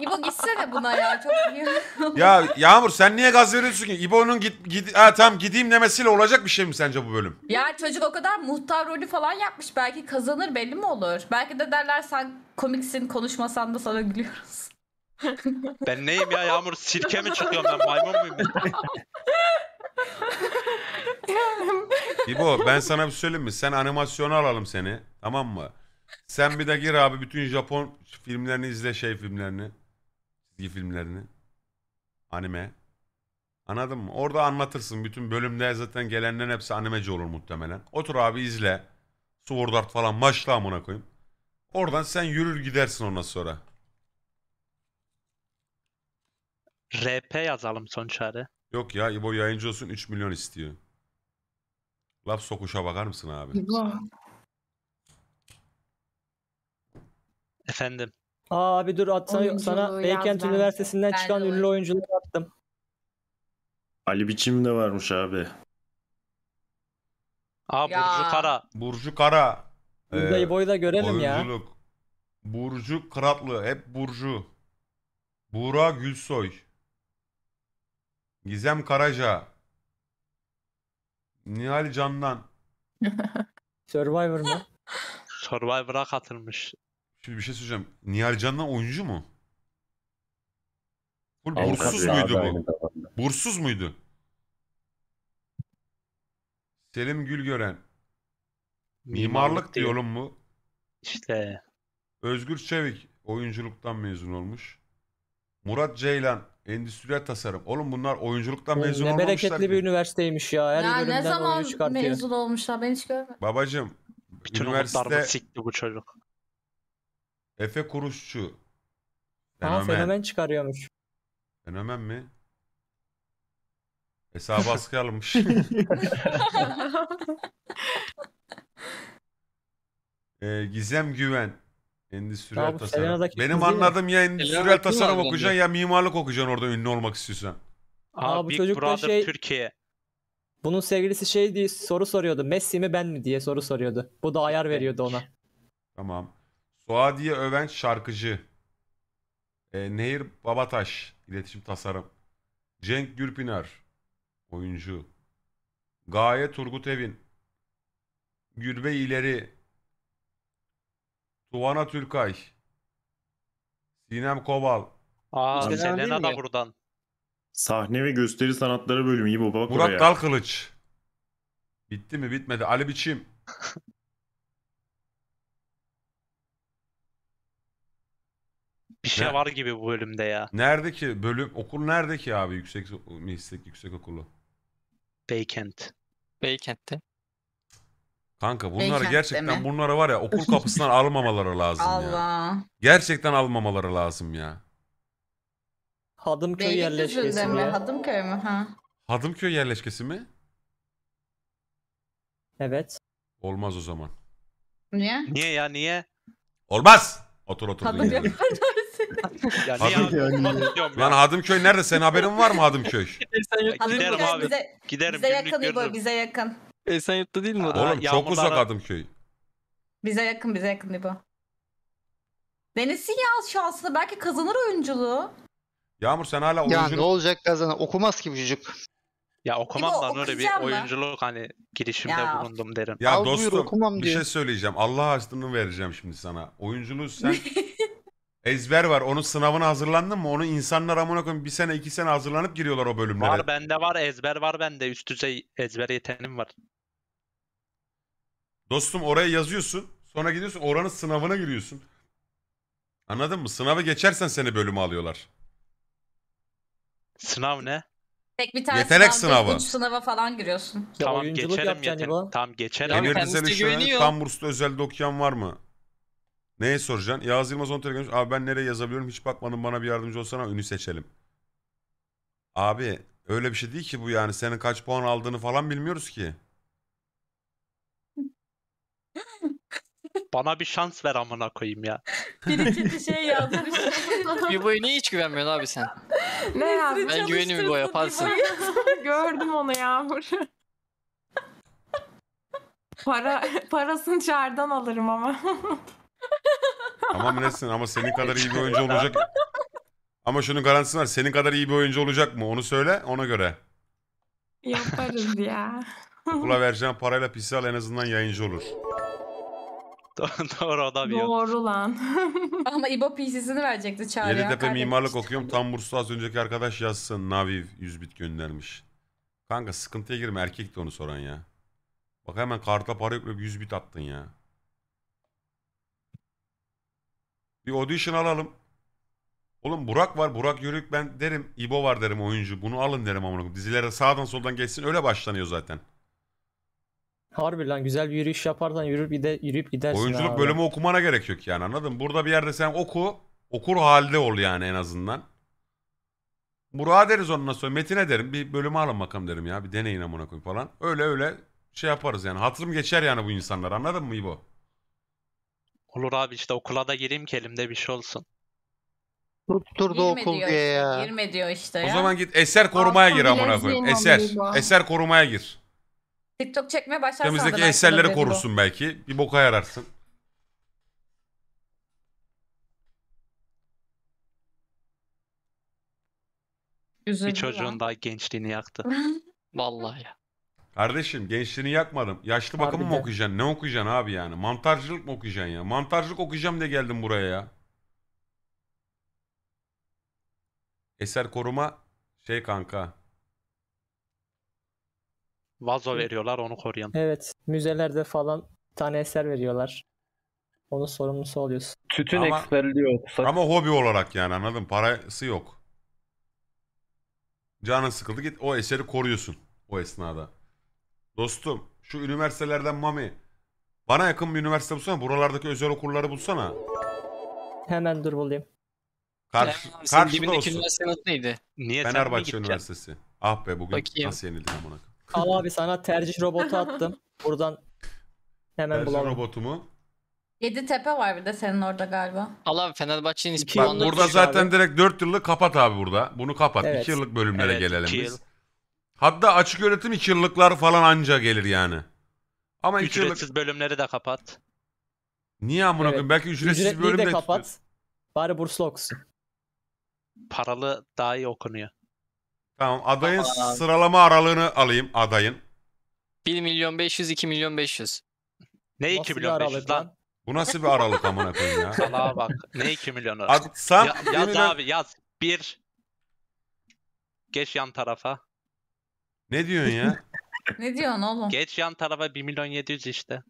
İbo gitsene buna ya çok Ya Yağmur sen niye gaz veriyorsun ki? İbo'nun git, git ha, tamam gideyim demesiyle olacak bir şey mi sence bu bölüm? Ya çocuk o kadar muhtar rolü falan yapmış. Belki kazanır belli mi olur? Belki de derler sen komiksin konuşmasan da sana gülüyoruz. Ben neyim ya Yağmur? Sirke mi çıkıyorum ben? Maymun muyum? ben? İbo ben sana bir söyleyeyim mi? Sen animasyonu alalım seni. Tamam mı? Sen bir de gir abi bütün Japon filmlerini izle şey filmlerini. Çizgi filmlerini. Anime. Anladın mı? Orada anlatırsın. Bütün bölümde zaten gelenlerin hepsi animeci olur muhtemelen. Otur abi izle. Sword Art falan başla amına koyayım. Oradan sen yürür gidersin ondan sonra. RP yazalım son çare. Yok ya İbo yayıncı olsun 3 milyon istiyor. Laf sokuşa bakar mısın abi? İbo. Efendim. Aa abi dur atsana Oyunculuğu sana yaz Beykent Üniversitesi'nden çıkan ünlü olur. oyuncuları attım. Ali biçim de varmış abi. Aa Ya. Burcu Kara. Burcu Kara. Burayı Ee, boyu da görelim ya. oyunculuk. Burcu Kıratlı. Hep Burcu. Buğra Gülsoy. Gizem Karaca. Nihal Candan. Survivor mı? Survivor'a katılmış. Şimdi bir şey söyleyeceğim. Nihal Can'la oyuncu mu? Full bursuz ya, muydu bu? Bursuz muydu? Selim Gülgören. Mimarlık diyorum mu? İşte. Özgür Çevik oyunculuktan mezun olmuş. Murat Ceylan endüstriyel tasarım. Oğlum bunlar oyunculuktan mezun olmuşlar. Ne bereketli bir üniversiteymiş ya. Her ya ne zaman mezun olmuşlar ben hiç görmedim. Babacım Bütün üniversite... umutlarımı sikti bu çocuk. Efe Kuruşçu. Fenomen. Ha, fenomen çıkarıyormuş. Fenomen mi? Hesabı askıya almış. ee, Gizem Güven. Endüstriyel tasarım. Benim anladığım ya endüstriyel tasarım okuyacaksın ya mimarlık okuyacaksın orada ünlü olmak istiyorsan. Aa, Aa bu Big çocuk da şey... Türkiye. Bunun sevgilisi şey diye soru soruyordu. Messi mi ben mi diye soru soruyordu. Bu da ayar veriyordu ona. Tamam. Suadiye Öven şarkıcı. E, Nehir Babataş iletişim tasarım. Cenk Gürpınar oyuncu. Gaye Turgut Evin. Gürbe İleri. Tuvana Türkay. Sinem Koval. Aa Selena, Selena da buradan. Sahne ve gösteri sanatları bölümü İbo bak Murat oraya. Dalkılıç. Bitti mi? Bitmedi. Ali Biçim. şey Ne? var gibi bu bölümde ya. Nerede ki bölüm okul nerede ki abi yüksek meslek yüksek okulu? Beykent. Beykent'te. Kanka bunlar Beykent'te gerçekten bunlara var ya okul kapısından almamaları lazım ya. Allah. Gerçekten almamaları lazım ya. Hadımköy Beylikdüzü'nde yerleşkesi mi? Hadımköy mü? Ha. Hadımköy yerleşkesi mi? Evet. Olmaz o zaman. Niye? Niye ya niye? Olmaz. Otur otur. Hadımköy ya yani. Bakıyorum Lan Hadımköy nerede? Senin haberin var mı Hadımköy? Esenyurt Giderim abi. Bize, Giderim. bize yakın İbo görürüm. bize yakın. Esenyurt'ta değil mi o da? Oğlum çok uzak Hadımköy. Bize yakın bize yakın İbo. Denesin ya şansını belki kazanır oyunculuğu. Yağmur sen hala Ya ne olacak kazanır? Okumaz ki bu çocuk. Ya okumam lan öyle bir oyunculuk hani girişimde Ya. bulundum derim. Ya, Al buyur okumam bir diyor. şey söyleyeceğim. Allah aşkına vereceğim şimdi sana. Oyunculuğu sen Ezber var. Onun sınavına hazırlandın mı? Onu insanlar amına koyayım bir sene iki sene hazırlanıp giriyorlar o bölümlere. Var bende var ezber var bende üst düzey ezber yeteneğim var. Dostum oraya yazıyorsun. Sonra gidiyorsun oranın sınavına giriyorsun. Anladın mı? Sınavı geçersen seni bölümü alıyorlar. Sınav ne? Tek bir tane Yetenek sınavı. sınavı. Üç sınava falan giriyorsun. Ya tamam oyunculuk geçerim yapacaksın Tamam geçerim. Emir Rizel Üşen'in Tam Burs'ta özel okuyan var mı? Neye soracaksın? Yağız Yılmaz 10 TL göndermiş. Abi ben nereye yazabiliyorum hiç bakmadım bana bir yardımcı olsana ünü seçelim. Abi öyle bir şey değil ki bu yani. Senin kaç puan aldığını falan bilmiyoruz ki. Bana bir şans ver amına koyayım ya. Bir kötü şey yazmış. Bibo'ya niye hiç güvenmiyorsun abi sen? ne yazmış? Ben güveniyorum bu yaparsın. Gördüm onu Yağmur. Para, parasını çardan alırım ama. Tamam Nesin ama senin kadar iyi bir oyuncu olacak. Ama şunun garantisi var. Senin kadar iyi bir oyuncu olacak mı? Onu söyle ona göre. Yaparız ya. Okula vereceğim parayla pisi al en azından yayıncı olur. Doğru o da Doğru lan. Ama İbo PC'sini verecekti Çağrı. Yeditepe mimarlık okuyorum. Tam Burslu az önceki arkadaş yazsın. naviv 100 bit göndermiş. Kanka sıkıntıya girme. Erkek de onu soran ya. Bak hemen kartla para yükleyip 100 bit attın ya. Bir audition alalım. Oğlum Burak var. Burak Yörük ben derim. İbo var derim oyuncu. Bunu alın derim amına koyayım. Dizilere sağdan soldan geçsin öyle başlanıyor zaten. Harbi lan güzel bir yürüyüş yaparsan yürüp, ide, yürüyüp gidersin. Oyunculuk abi. bölümü okumana gerek yok yani anladın mı? Burada bir yerde sen oku. Okur halde ol yani en azından. Burak'a deriz ondan sonra. Metin'e derim. Bir bölümü alın bakalım derim ya. Bir deneyin amına koyayım falan. Öyle öyle şey yaparız yani. Hatırım geçer yani bu insanlar anladın mı İbo? Olur abi işte okula da gireyim ki elimde bir şey olsun. Tutturdu okul diye işte, ya. Girme diyor işte ya. O zaman git eser korumaya gir amına koyayım. Eser. Eser korumaya gir. TikTok çekme başlarsan Temizdeki eserleri korursun belki. Bir boka yararsın. Bir Üzüldüm ben. çocuğun daha gençliğini yaktı. Vallahi Kardeşim gençliğini yakmadım. Yaşlı bakımı mı okuyacaksın? Ne okuyacaksın abi yani? Mantarcılık mı okuyacaksın ya? Mantarcılık okuyacağım diye geldim buraya ya. Eser koruma şey kanka. Vazo veriyorlar onu koruyan. Evet. Müzelerde falan tane eser veriyorlar. Onun sorumlusu oluyorsun. Tütün Ama- diyor. Ama hobi olarak yani anladım. Parası yok. Canın sıkıldı git o eseri koruyorsun o esnada. Dostum şu üniversitelerden Mami. Bana yakın bir üniversite bulsana. Buralardaki özel okulları bulsana. Hemen dur bulayım. Karşı, Selam karşıda dibindeki olsun. üniversitenin adı neydi? Niye Fenerbahçe Üniversitesi. Ah be bugün Bakayım. nasıl yenildik amına. Al abi sana tercih robotu attım. Buradan hemen Terzi bulalım. robotumu. Yedi tepe var bir de senin orada galiba. Al abi Fenerbahçe'nin ismi Bak, burada düşüyor abi. zaten direkt 4 yıllık kapat abi burada. Bunu kapat. 2 Evet. yıllık bölümlere Evet, gelelim iki yıl. biz. Hatta açık öğretim 2 yıllıklar falan anca gelir yani. Ama 2 yıllık... Ücretsiz bölümleri de kapat. Niye amına koyayım? Evet. Belki ücretsiz Ücretliyi bölüm de, de kapat. Tutuyoruz. Bari burslu okusun. Paralı daha iyi okunuyor. Tamam adayın Aa. sıralama aralığını alayım adayın. 1 milyon 500, 2 milyon 500. Ne 2 milyon 500 lan? Bu nasıl bir aralık amına koyayım ya? Allah bak. Ne 2 milyonu? Ad, sen ya, yaz abi yaz. 1 Geç yan tarafa. Ne diyorsun ya? Ne diyorsun oğlum? Geç yan tarafa 1 milyon 700 işte.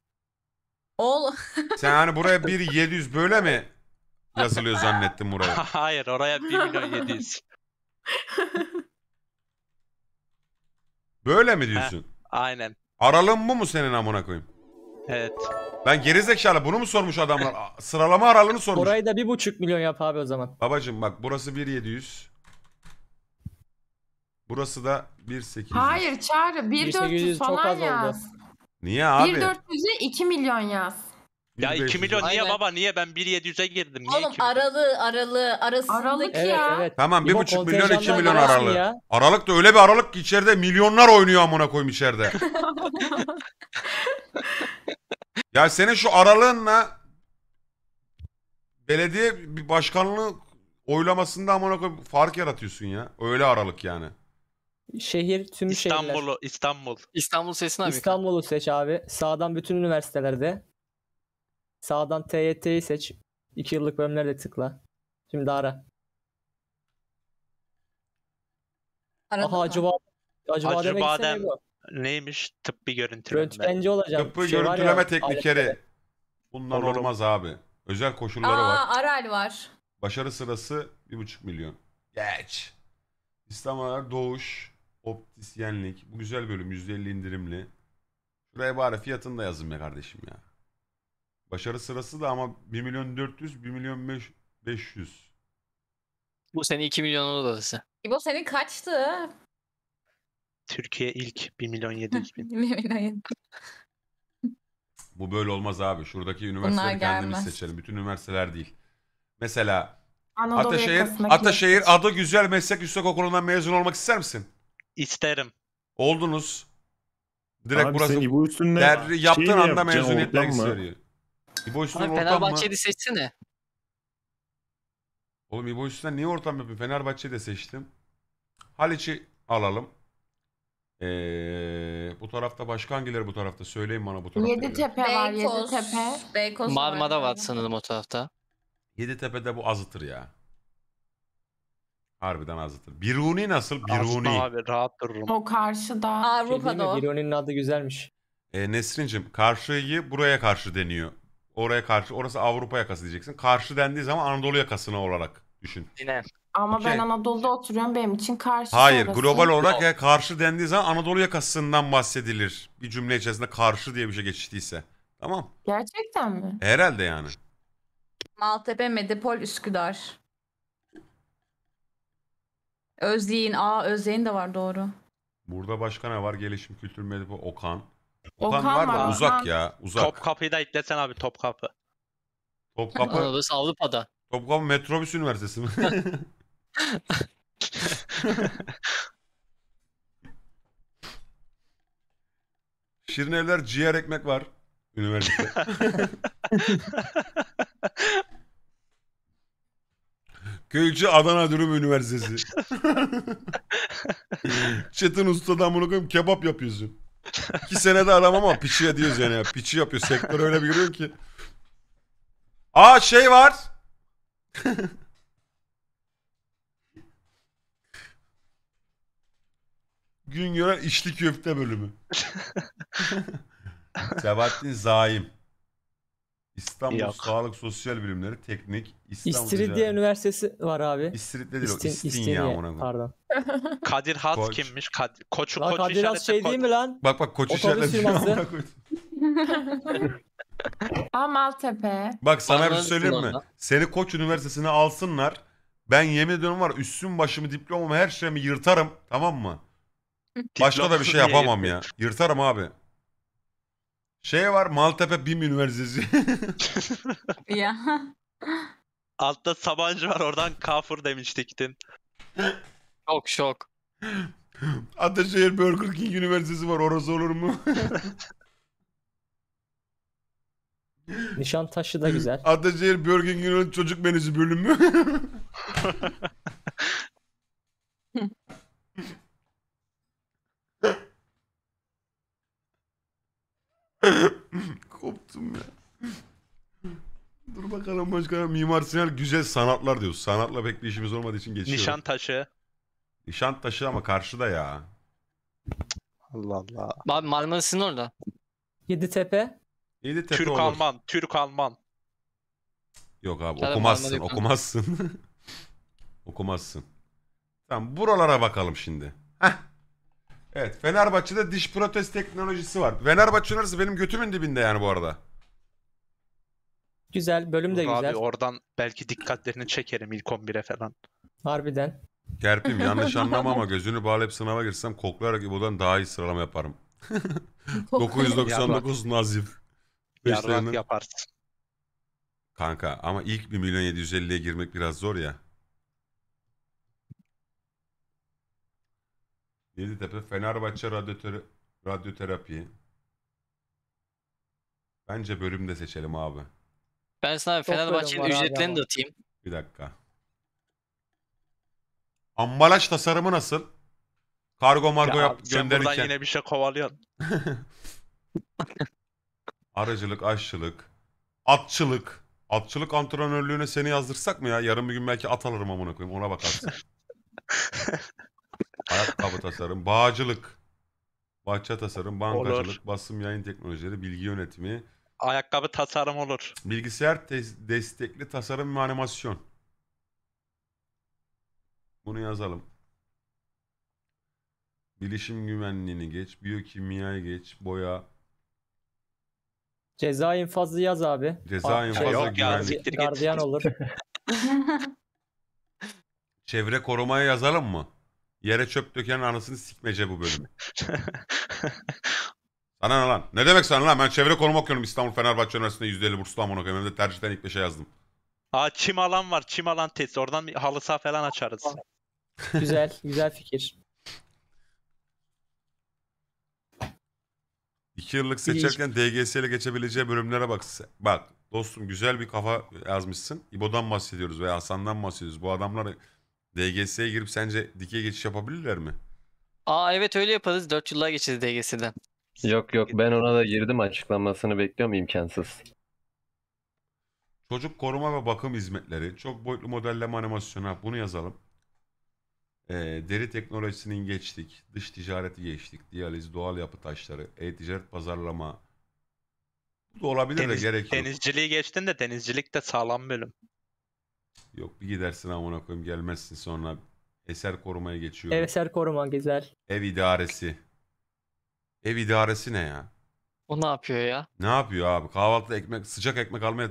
Ol. Sen hani buraya 1 700 böyle mi yazılıyor zannettin buraya? Hayır oraya 1 milyon 700. Böyle mi diyorsun? Aynen. Aralığın bu mu senin amına koyayım? Evet. Ben gerizekalı bunu mu sormuş adamlar? Sıralama aralığını sormuş. Burayı da 1,5 milyon yap abi o zaman. Babacım bak burası 1 700. Burası da 1.800. Hayır Çağrı 1.400 çok falan az oldu. yaz. Niye abi? 1.400'e 2 milyon yaz. Ya 2 milyon niye baba niye ben 1.700'e girdim niye Oğlum 2 milyon? aralığı aralığı arasındaki Aralık Evet ya. evet. Tamam İbo, 1.5 milyon 2 milyon yararsın aralığı. Aralık da öyle bir aralık ki içeride milyonlar oynuyor amına koyayım içeride. ya senin şu aralığınla belediye bir başkanlığı oylamasında amına koyayım fark yaratıyorsun ya. Öyle aralık yani. Şehir tüm İstanbul'u, şehirler. İstanbul. İstanbul sesini abi. İstanbul'u seç abi. Sağdan bütün üniversitelerde. Sağdan TYT'yi seç. 2 yıllık bölümlerde tıkla. Şimdi ara. Aradım Aha acaba acaba, acaba demek badem, neymiş tıbbi görüntüleme? Röntgenci olacağım. Tıbbi şey görüntüleme ya, teknikleri. Aletleri. Bundan Olur. olmaz abi. Özel koşulları Aa, var. Aral var. Başarı sırası 1,5 milyon. Geç. İstanbul'a doğuş, Optisyenlik. Bu güzel bölüm. %50 indirimli. Şuraya bari fiyatını da yazın be kardeşim ya. Başarı sırası da ama 1 milyon 400, 1 milyon 500. Bu sene 2 milyon odası. Bu senin kaçtı? Türkiye ilk 1 milyon 700 bin. 1 milyon 700 Bu böyle olmaz abi. Şuradaki üniversiteleri kendimiz seçelim. Bütün üniversiteler değil. Mesela Anadolu Ataşehir, Ataşehir adı güzel meslek yüksek okulundan mezun olmak ister misin? İsterim. Oldunuz. Direkt Abi burası sen İbo Üstün'le derri şey yaptığın mi anda yapacaksın, mezuniyet ortam İbo Üstün Abi ortam mı? Fenerbahçe'yi seçsene. Oğlum İbo Üstün'den niye ortam yapıyor? Fenerbahçe'yi de seçtim. Haliç'i alalım. Ee, bu tarafta başka hangileri bu tarafta? Söyleyin bana bu tarafta. Yeditepe var Beykoz. Yeditepe. Beykoz Marmara var sanırım o tarafta. Yeditepe'de bu azıtır ya. Harbiden azdır. Biruni nasıl? Biruni. Aslında abi rahat dururum. O karşıda. Avrupa'da o. Biruni'nin adı güzelmiş. E, Nesrin'cim karşıyı buraya karşı deniyor. Oraya karşı. Orası Avrupa yakası diyeceksin. Karşı dendiği zaman Anadolu yakasına olarak düşün. Yine. Ama Okey. ben Anadolu'da oturuyorum benim için karşı Hayır orası. global olarak ya karşı dendiği zaman Anadolu yakasından bahsedilir. Bir cümle içerisinde karşı diye bir şey geçtiyse. Tamam. Gerçekten mi? Herhalde yani. Maltepe, Medipol, Üsküdar. Özley'in, aa Özley'in de var doğru. Burada başka ne var? Gelişim, kültür, medya, Okan. Okan, Okan var, mı? uzak ya. Uzak. Top kapıyı da eklesen abi top kapı. Top kapı. Anadolu Avrupa'da. Top kapı Metrobüs Üniversitesi mi? Şirin evler ciğer ekmek var. Üniversite. Köyçü Adana Dürüm Üniversitesi. Çetin Usta'dan bunu koyayım kebap yapıyorsun. İki senede adam ama piçi ediyoruz yani ya. Piçi yapıyor. Sektör öyle bir görüyor ki. Aa şey var. Gün gören içli köfte bölümü. Sebahattin Zaim. İstanbul Yok. Sağlık Sosyal Bilimleri Teknik İstanbul İstiridye Ticaret- Üniversitesi var abi. İstiridye değil İstin, o. İstin İstiridye, amına koyayım. pardon. Kadir Has Koç. kimmiş? Kad koçu Lan şey koç Kadir Has şey koy- değil mi lan? Bak bak koç Otobüs işaretlemiş. firması. Aa Maltepe. Bak sana bir Parmağını şey söyleyeyim mi? Seni Koç Üniversitesi'ne alsınlar. Ben yemin ediyorum var üstüm başımı diplomamı her şeyimi yırtarım tamam mı? Başka da bir şey yapamam ya. Yırtarım abi. Şey var Maltepe BİM Üniversitesi. ya. Altta Sabancı var oradan kafur demiştiktin. Şok şok. Ataşehir Burger King Üniversitesi var orası olur mu? Nişan taşı da güzel. Ataşehir Burger King'in çocuk menüsü bölümü. Koptum ya. Dur bakalım başka. Mimar Sinan güzel sanatlar diyoruz Sanatla pek bir işimiz olmadığı için geçiyoruz. Nişan taşı. Nişan taşı ama karşıda ya. Allah Allah. Abi Marmaris'in orada. Yeditepe. Yeditepe Türk olur. Alman. Türk Alman. Yok abi okumazsın okumazsın. okumazsın. Tamam buralara bakalım şimdi. Heh. Evet Fenerbahçe'de diş protez teknolojisi var. Fenerbahçe Üniversitesi benim götümün dibinde yani bu arada. Güzel bölüm de Dur güzel. Abi oradan belki dikkatlerini çekerim ilk 11'e falan. Harbiden. Kerpim yanlış anlama ama gözünü bağlayıp sınava girsem koklayarak İbo'dan daha iyi sıralama yaparım. 999 Nazif. Yarrak yaparsın. Kanka ama ilk 1 milyon 750'ye girmek biraz zor ya. Yeditepe Fenerbahçe radyotera radyoterapi. Bence bölüm de seçelim abi. Ben sana Fenerbahçe'nin ücretlerini de atayım. Bir dakika. Ambalaj tasarımı nasıl? Kargo margo Ya yap sen buradan gönderirken. yine bir şey kovalıyorsun. Aracılık, aşçılık, atçılık. Atçılık antrenörlüğüne seni yazdırsak mı ya? Yarın bir gün belki at alırım amına koyayım ona bakarsın. İnşaat, kamu tasarım, bağcılık, bahçe tasarım, bankacılık, Olur. basım yayın teknolojileri, bilgi yönetimi, Ayakkabı tasarım olur. bilgisayar destekli tasarım ve animasyon. Bunu yazalım. Bilişim güvenliğini geç, biyokimyayı geç, boya, Ceza infazı yaz abi. Ceza Aa, infazı yok ya, güvenlik. siktir Gardiyan olur. çevre korumaya yazalım mı? Yere çöp dökenin anasını sikmece bu bölüm. sana ne lan? Ne demek sana lan? Ben çevre konum okuyorum İstanbul Fenerbahçe Üniversitesi'nde %50 burslu amına okuyorum Hem de tercihten ilk beşe yazdım. Aa çim alan var. Çim alan test. Oradan bir halı saha falan açarız. güzel, güzel fikir. İki yıllık seçerken DGS ile geçebileceği bölümlere bak. Bak dostum güzel bir kafa yazmışsın. İbo'dan bahsediyoruz veya Hasan'dan bahsediyoruz. Bu adamlar DGS'ye girip sence dikey geçiş yapabilirler mi? Aa evet öyle yaparız. 4 yıllığa geçeriz DGS'den. Yok yok ben ona da girdim açıklamasını bekliyorum imkansız. Çocuk koruma ve bakım hizmetleri, çok boyutlu modelleme animasyonu bunu yazalım. Ee, deri teknolojisinin geçtik, dış ticareti geçtik, diyaliz, doğal yapı taşları, e-ticaret pazarlama. Bu da olabilir Deniz, de gerek Denizciliği geçtin de denizcilik de sağlam bölüm. Yok bir gidersin amına koyayım gelmezsin sonra. Eser korumaya geçiyorum. Eser koruma güzel. Ev idaresi. Ev idaresi ne ya? O ne yapıyor ya? Ne yapıyor abi? Kahvaltıda ekmek, sıcak ekmek almaya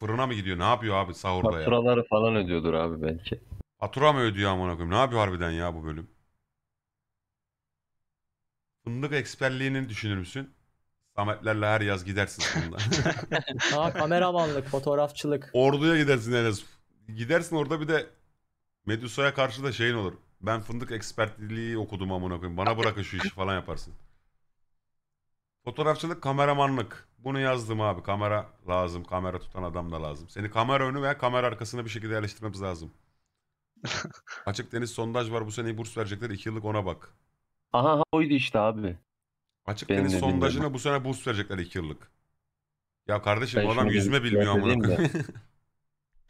fırına mı gidiyor? Ne yapıyor abi sahurda ya? Faturaları falan ödüyordur abi belki. Fatura mı ödüyor amına koyayım? Ne yapıyor harbiden ya bu bölüm? Fındık eksperliğini düşünür müsün? Sametlerle her yaz gidersin bunda Ha, kameramanlık, fotoğrafçılık. Orduya gidersin en az gidersin orada bir de Medusa'ya karşı da şeyin olur. Ben fındık ekspertliği okudum amına koyayım. Bana bırakın şu işi falan yaparsın. Fotoğrafçılık kameramanlık. Bunu yazdım abi. Kamera lazım. Kamera tutan adam da lazım. Seni kamera önü veya kamera arkasına bir şekilde yerleştirmemiz lazım. Açık deniz sondaj var. Bu sene burs verecekler. iki yıllık ona bak. Aha aha, oydu işte abi. Açık Benim deniz dediğim sondajına bu sene burs verecekler iki yıllık. Ya kardeşim Ben adam yüzme bilmiyor amına koyayım.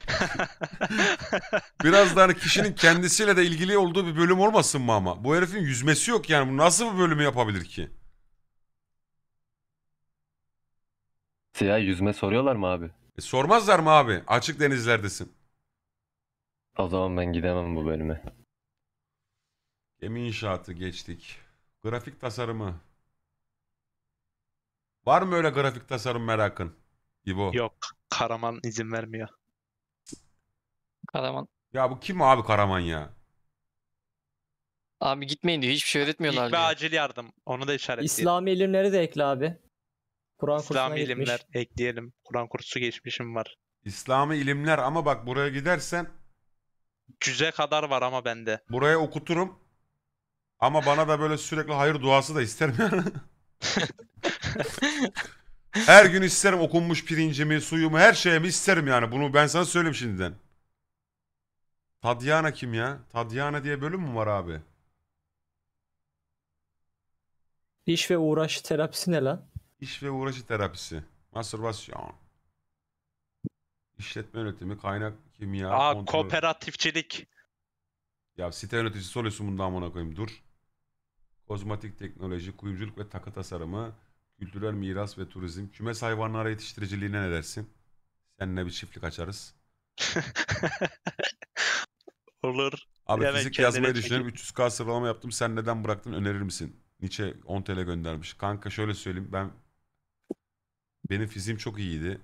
Biraz daha hani kişinin kendisiyle de ilgili olduğu bir bölüm olmasın mı ama? Bu herifin yüzmesi yok yani. Bu nasıl bir bölümü yapabilir ki? Siyah yüzme soruyorlar mı abi? E, sormazlar mı abi? Açık denizlerdesin. O zaman ben gidemem bu bölüme. Gemi inşaatı geçtik. Grafik tasarımı. Var mı öyle grafik tasarım merakın? İbo. Yok. Karaman izin vermiyor. Karaman. Ya bu kim abi Karaman ya? Abi gitmeyin diyor. Hiçbir şey öğretmiyorlar İlk ve diyor. acil yardım. Onu da işaret. İslami ilimleri de ekle abi. Kur'an kursuna İslami ilimler ekleyelim. Kur'an kursu geçmişim var. İslami ilimler ama bak buraya gidersen Cüze kadar var ama bende. buraya okuturum. Ama bana da böyle sürekli hayır duası da isterim yani. her gün isterim okunmuş pirincimi, suyumu, her şeyimi isterim yani. Bunu ben sana söyleyeyim şimdiden. Tadyana kim ya? Tadyana diye bölüm mü var abi? İş ve uğraş terapisi ne lan? İş ve uğraşı terapisi. Mastürbasyon. İşletme yönetimi, kaynak kimya, Aa kontrol. kooperatifçilik. Ya site yöneticisi oluyorsun bundan amına koyayım. Dur. Kozmatik teknoloji, kuyumculuk ve takı tasarımı, kültürel miras ve turizm, kümes hayvanları yetiştiriciliğine ne dersin? Seninle bir çiftlik açarız. olur. Abi Hemen fizik yazmayı düşünüyorum. 300K sıralama yaptım. Sen neden bıraktın? Önerir misin? Nietzsche 10 TL göndermiş. Kanka şöyle söyleyeyim. Ben benim fiziğim çok iyiydi.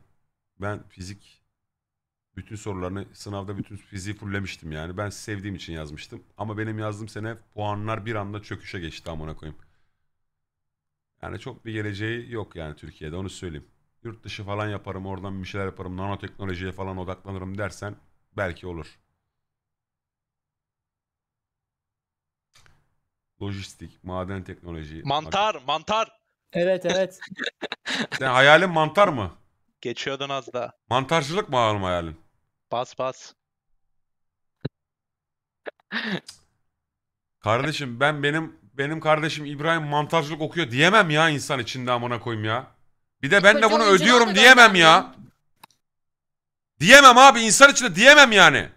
Ben fizik bütün sorularını sınavda bütün fiziği fullemiştim yani. Ben sevdiğim için yazmıştım. Ama benim yazdığım sene puanlar bir anda çöküşe geçti amına koyayım. Yani çok bir geleceği yok yani Türkiye'de onu söyleyeyim. Yurt dışı falan yaparım oradan bir şeyler yaparım nanoteknolojiye falan odaklanırım dersen belki olur. Lojistik, maden teknoloji. Mantar, mantar. Evet evet. Sen hayalin mantar mı? Geçiyordun az da. Mantarcılık mı ağırım hayalin? Bas bas. Kardeşim ben benim benim kardeşim İbrahim mantarcılık okuyor diyemem ya insan içinde amına koyayım ya. Bir de ben de bunu ödüyorum diyemem ya. Diyemem abi insan içinde diyemem yani.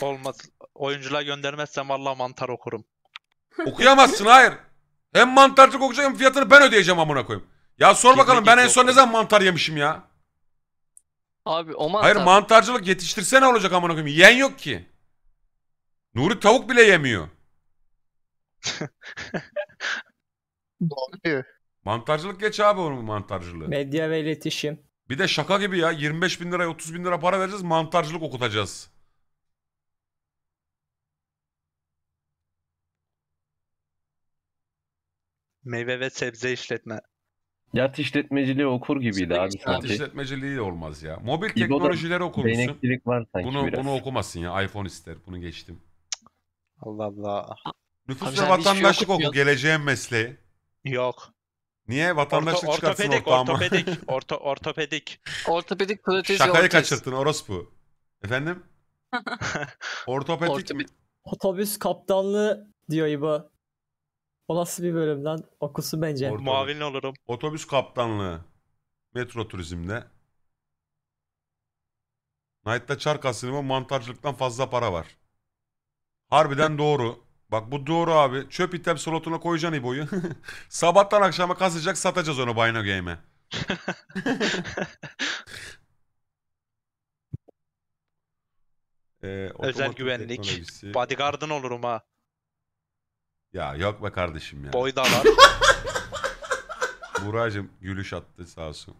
Olmaz. Oyuncular göndermezsem vallahi mantar okurum. Okuyamazsın hayır. Hem mantarcık okuyacağım fiyatını ben ödeyeceğim amına koyayım. Ya sor bakalım ben en son ne zaman mantar yemişim ya? Abi o mantar. Hayır mantarcılık yetiştirse ne olacak amına koyayım? Yen yok ki. Nuri tavuk bile yemiyor. Doğru. mantarcılık geç abi onun mantarcılığı. Medya ve iletişim. Bir de şaka gibi ya 25 bin liraya 30 bin lira para vereceğiz mantarcılık okutacağız. Meyve ve sebze işletme. Yat işletmeciliği okur gibiydi abi Yat sanki. işletmeciliği olmaz ya. Mobil İbo'da teknolojileri okursun. Beneklilik var sanki Bunu, biraz. bunu okumasın ya. iPhone ister. Bunu geçtim. Allah Allah. Nüfus sen ve şey vatandaşlık oku. Geleceğin mesleği. Yok. Niye? Vatandaşlık Orto- çıkartsın ortopedik, ortağıma. ortopedik, orto, ortopedik. Ortopedik protezi Şakayı ortez. kaçırttın orospu. Efendim? Ortopedik mi? Otobüs kaptanlığı diyor İbo. Nasıl bir bölümden okusun bence. Ortalık. Mavinin olurum. Otobüs kaptanlığı. Metro turizmde. Knight'ta çark asılımı mantarcılıktan fazla para var. Harbiden doğru. Bak bu doğru abi. Çöp item slotuna koyacaksın İbo'yu. Sabahtan akşama kasacak satacağız onu Bino Game'e. ee, Özel güvenlik. Bodyguard'ın olurum ha. Ya yok be kardeşim ya. Boy da var. Buracım gülüş attı sağ olsun.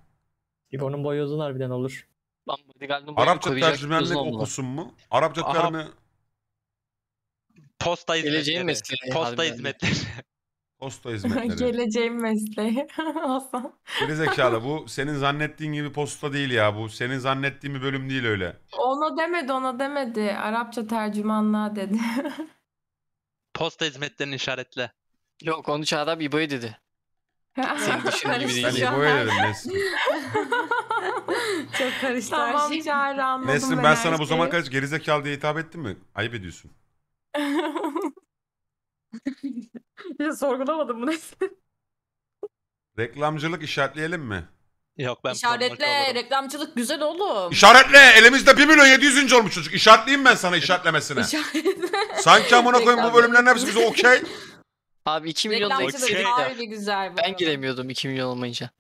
İbo'nun boyu uzun harbiden olur. Lan hadi geldim. Arapça tercümenlik okusun mu? Arapça Aha. Posta Geleceğin hizmetleri. mesleği. Posta hizmetleri. Posta hizmetleri. Geleceğim mesleği. Hasan. Geri zekalı bu senin zannettiğin gibi posta değil ya. Bu senin zannettiğin bir bölüm değil öyle. Ona demedi ona demedi. Arapça tercümanlığa dedi. Posta hizmetlerini işaretle. Yok onu çağdaş abi İbo'ya dedi. Senin düşündüğün gibi değil. Ben İbo'ya dedim Nesrin. Çok karıştı her Tamam şey. Çağrı anladım. Nesrin ben sana bu zaman şeyi. kadar gerizekalı diye hitap ettim mi? Ayıp ediyorsun. Ya bu bunu. Reklamcılık işaretleyelim mi? Yok ben İşaretle reklamcılık güzel oğlum. İşaretle! Elimizde 1 milyon 700. olmuş çocuk. İşaretleyeyim ben sana işaretlemesine. İşaret. Sanki amına koyayım bu bölümlerin hepsi bize okey. Abi 2 milyon da Reklamcı güzel Ben arada. giremiyordum 2 milyon olmayınca.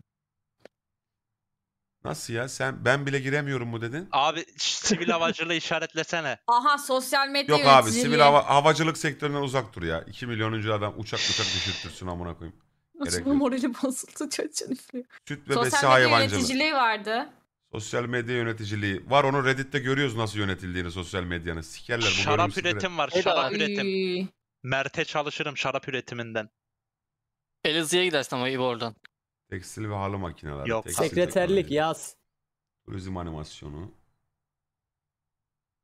Nasıl ya sen ben bile giremiyorum mu dedin? Abi sivil havacılığı işaretlesene. Aha sosyal medya Yok abi yöneticiliği. sivil hava- havacılık sektöründen uzak dur ya. 2 milyonuncu adam uçak uçak düşürtürsün amına koyayım. Nasıl yok. morali bozuldu çocuğun üflüyor. Süt ve besi Sosyal medya hayvancılığı. yöneticiliği vardı. Sosyal medya yöneticiliği. Var onu Reddit'te görüyoruz nasıl yönetildiğini sosyal medyanın. Sikerler bu Şarap bölümü üretim var. Şarap üretim. Mert'e çalışırım şarap üretiminden. Elazığ'a gidersin ama İbo oradan. Tekstil ve halı makineleri. Yok. tekstil Sekreterlik yaz. Turizm animasyonu.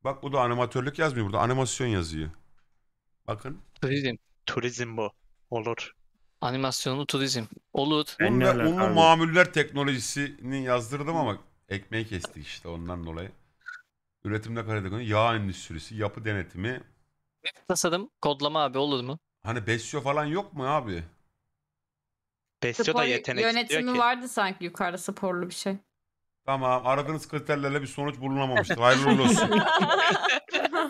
Bak bu da animatörlük yazmıyor burada. Animasyon yazıyor. Bakın. Turizm. Turizm bu. Olur. Animasyonu turizm. Olur. Un ve Enlerle unlu abi. mamuller teknolojisini yazdırdım ama Ekmeği kestik işte ondan dolayı. Üretimde Karadeniz yağ endüstrisi, yapı denetimi. Tasarım, kodlama abi olur mu? Hani besyo falan yok mu abi? Besyo da Spor yetenek istiyor yönetimi ki. vardı sanki yukarıda sporlu bir şey. Tamam aradığınız kriterlerle bir sonuç bulunamamıştır. Hayırlı olsun.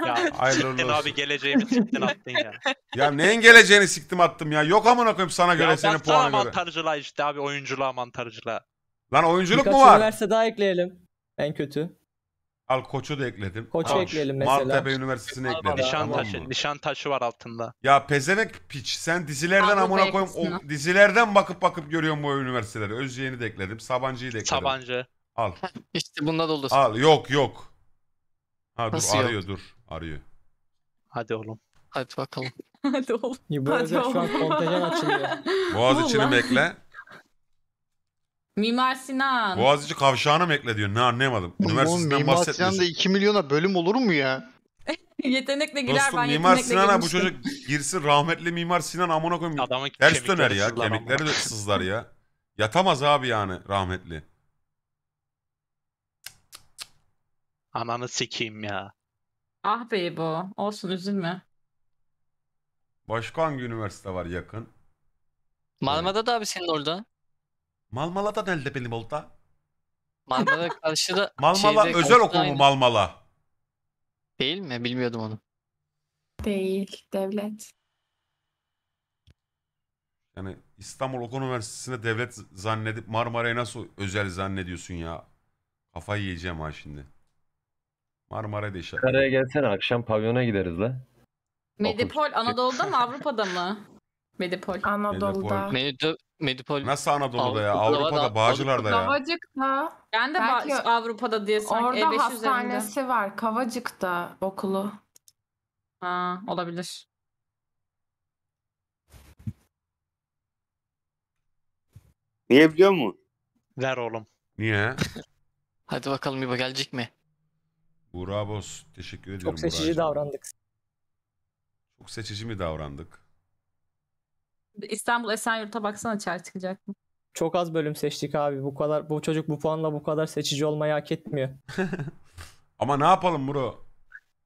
Ya, Hayırlı olsun. abi geleceğimi siktin attın ya. Ya neyin geleceğini siktim attım ya. Yok amına koyayım sana göre ya senin baksana puana göre. mantarcılığa işte abi oyunculuğa mantarcılığa. Lan oyunculuk Birkaç mu var? üniversite daha ekleyelim. En kötü. Al koçu da ekledim. Koçu Koç. ekleyelim mesela. Maltepe Üniversitesi'ni ekledim. Nişan taşı, tamam nişan taşı var altında. Ya pezevenk piç sen dizilerden amına koyayım o dizilerden bakıp bakıp görüyorum bu üniversiteleri. Özyeğini de ekledim. Sabancı'yı da ekledim. Sabancı. Al. İşte bunda da olur. Al yok yok. Ha dur Nasıl yok? arıyor dur. Arıyor. Hadi oğlum. Hadi bakalım. Hadi oğlum. Bu arada şu an kontenjan açılıyor. Boğaz içini bekle. Mimar Sinan. Boğaziçi kavşağına mı ekle diyor. Ne anlayamadım. Üniversitesinden Oğlum, Mimar Sinan'da 2 milyona bölüm olur mu ya? yetenekle girer Dostum ben Mimar yetenekle Sinan'a bu çocuk girsin rahmetli Mimar Sinan amına koyayım. Adamın Ters döner ya. Kemikleri de sızlar ya. Yatamaz abi yani rahmetli. Ananı sikeyim ya. Ah be bu. Olsun üzülme. Başka hangi üniversite var yakın? Marmara da abi senin orada. Malmala'da nerede benim olta? Marmara karşıda. da Malmala özel okul mu aynı. Malmala? Değil mi? Bilmiyordum onu. Değil devlet. Yani İstanbul Okul Üniversitesi'nde devlet zannedip Marmara'yı nasıl özel zannediyorsun ya? Kafayı yiyeceğim ha şimdi. Marmara da işaret. Karaya gelsene akşam pavyona gideriz la. Medipol Anadolu'da mı Avrupa'da mı? Medipol. Anadolu'da. Medipol Medipol Nasıl Anadolu'da ya? Avrupa'da, Avrupa'da, Avrupa'da Bağcılar'da ya. Kavacık'ta. Ben de Belki Avrupa'da diye sanki orada E5 hastanesi üzerinde. var. Kavacık'ta okulu. Ha, olabilir. Niye biliyor mu? Ver oğlum. Niye? Hadi bakalım İbo gelecek mi? Burak Teşekkür ediyorum Çok seçici Buracığım. davrandık. Çok seçici mi davrandık? İstanbul Esenyurt'a baksana çer çıkacak mı? Çok az bölüm seçtik abi. Bu kadar bu çocuk bu puanla bu kadar seçici olmayı hak etmiyor. Ama ne yapalım bro?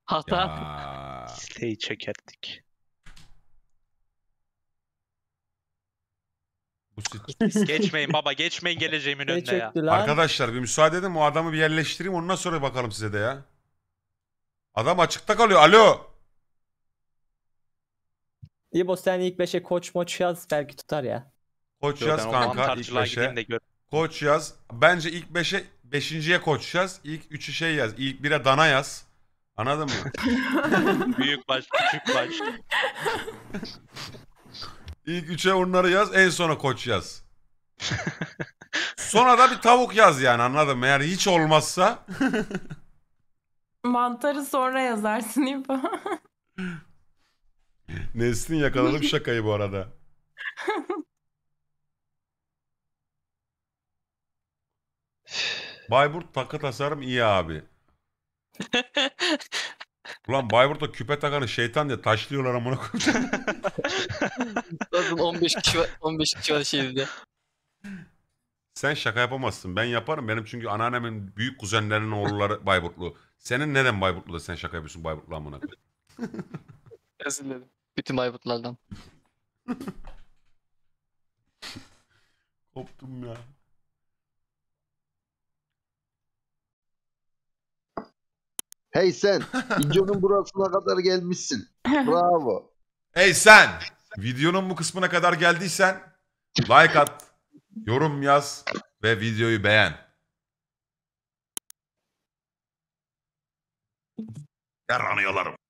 Hata. Ya. Siteyi çökerttik. geçmeyin baba geçmeyin geleceğimin Ne önüne ya. Arkadaşlar bir müsaade edin o adamı bir yerleştireyim ondan sonra bakalım size de ya. Adam açıkta kalıyor. Alo. İbo sen ilk 5'e koç moç yaz belki tutar ya. Koç yaz Yok, ben o kanka ilk 5'e. Koç yaz. Bence ilk 5'e 5.ye koç yaz. İlk 3'ü şey yaz. İlk 1'e dana yaz. Anladın mı? Büyük baş, küçük baş. İlk 3'e onları yaz. En sona koç yaz. Sonra da bir tavuk yaz yani anladın mı? Eğer hiç olmazsa Mantarı sonra yazarsın İbo. Neslin yakaladım şakayı bu arada. Bayburt takı tasarım iyi abi. Ulan Bayburt'ta küpe takanı şeytan diye taşlıyorlar amına koyayım. Zaten 15 kişi var, 15 kişi var şehirde. Sen şaka yapamazsın. Ben yaparım. Benim çünkü anneannemin büyük kuzenlerinin oğulları Bayburtlu. Senin neden Bayburtlu da sen şaka yapıyorsun Bayburtlu amına koyayım? Özür dilerim. Bütün Bayburtlardan. Koptum ya. Hey sen, videonun burasına kadar gelmişsin. Bravo. Hey sen, videonun bu kısmına kadar geldiysen like at, yorum yaz ve videoyu beğen. Yaranıyorlarım.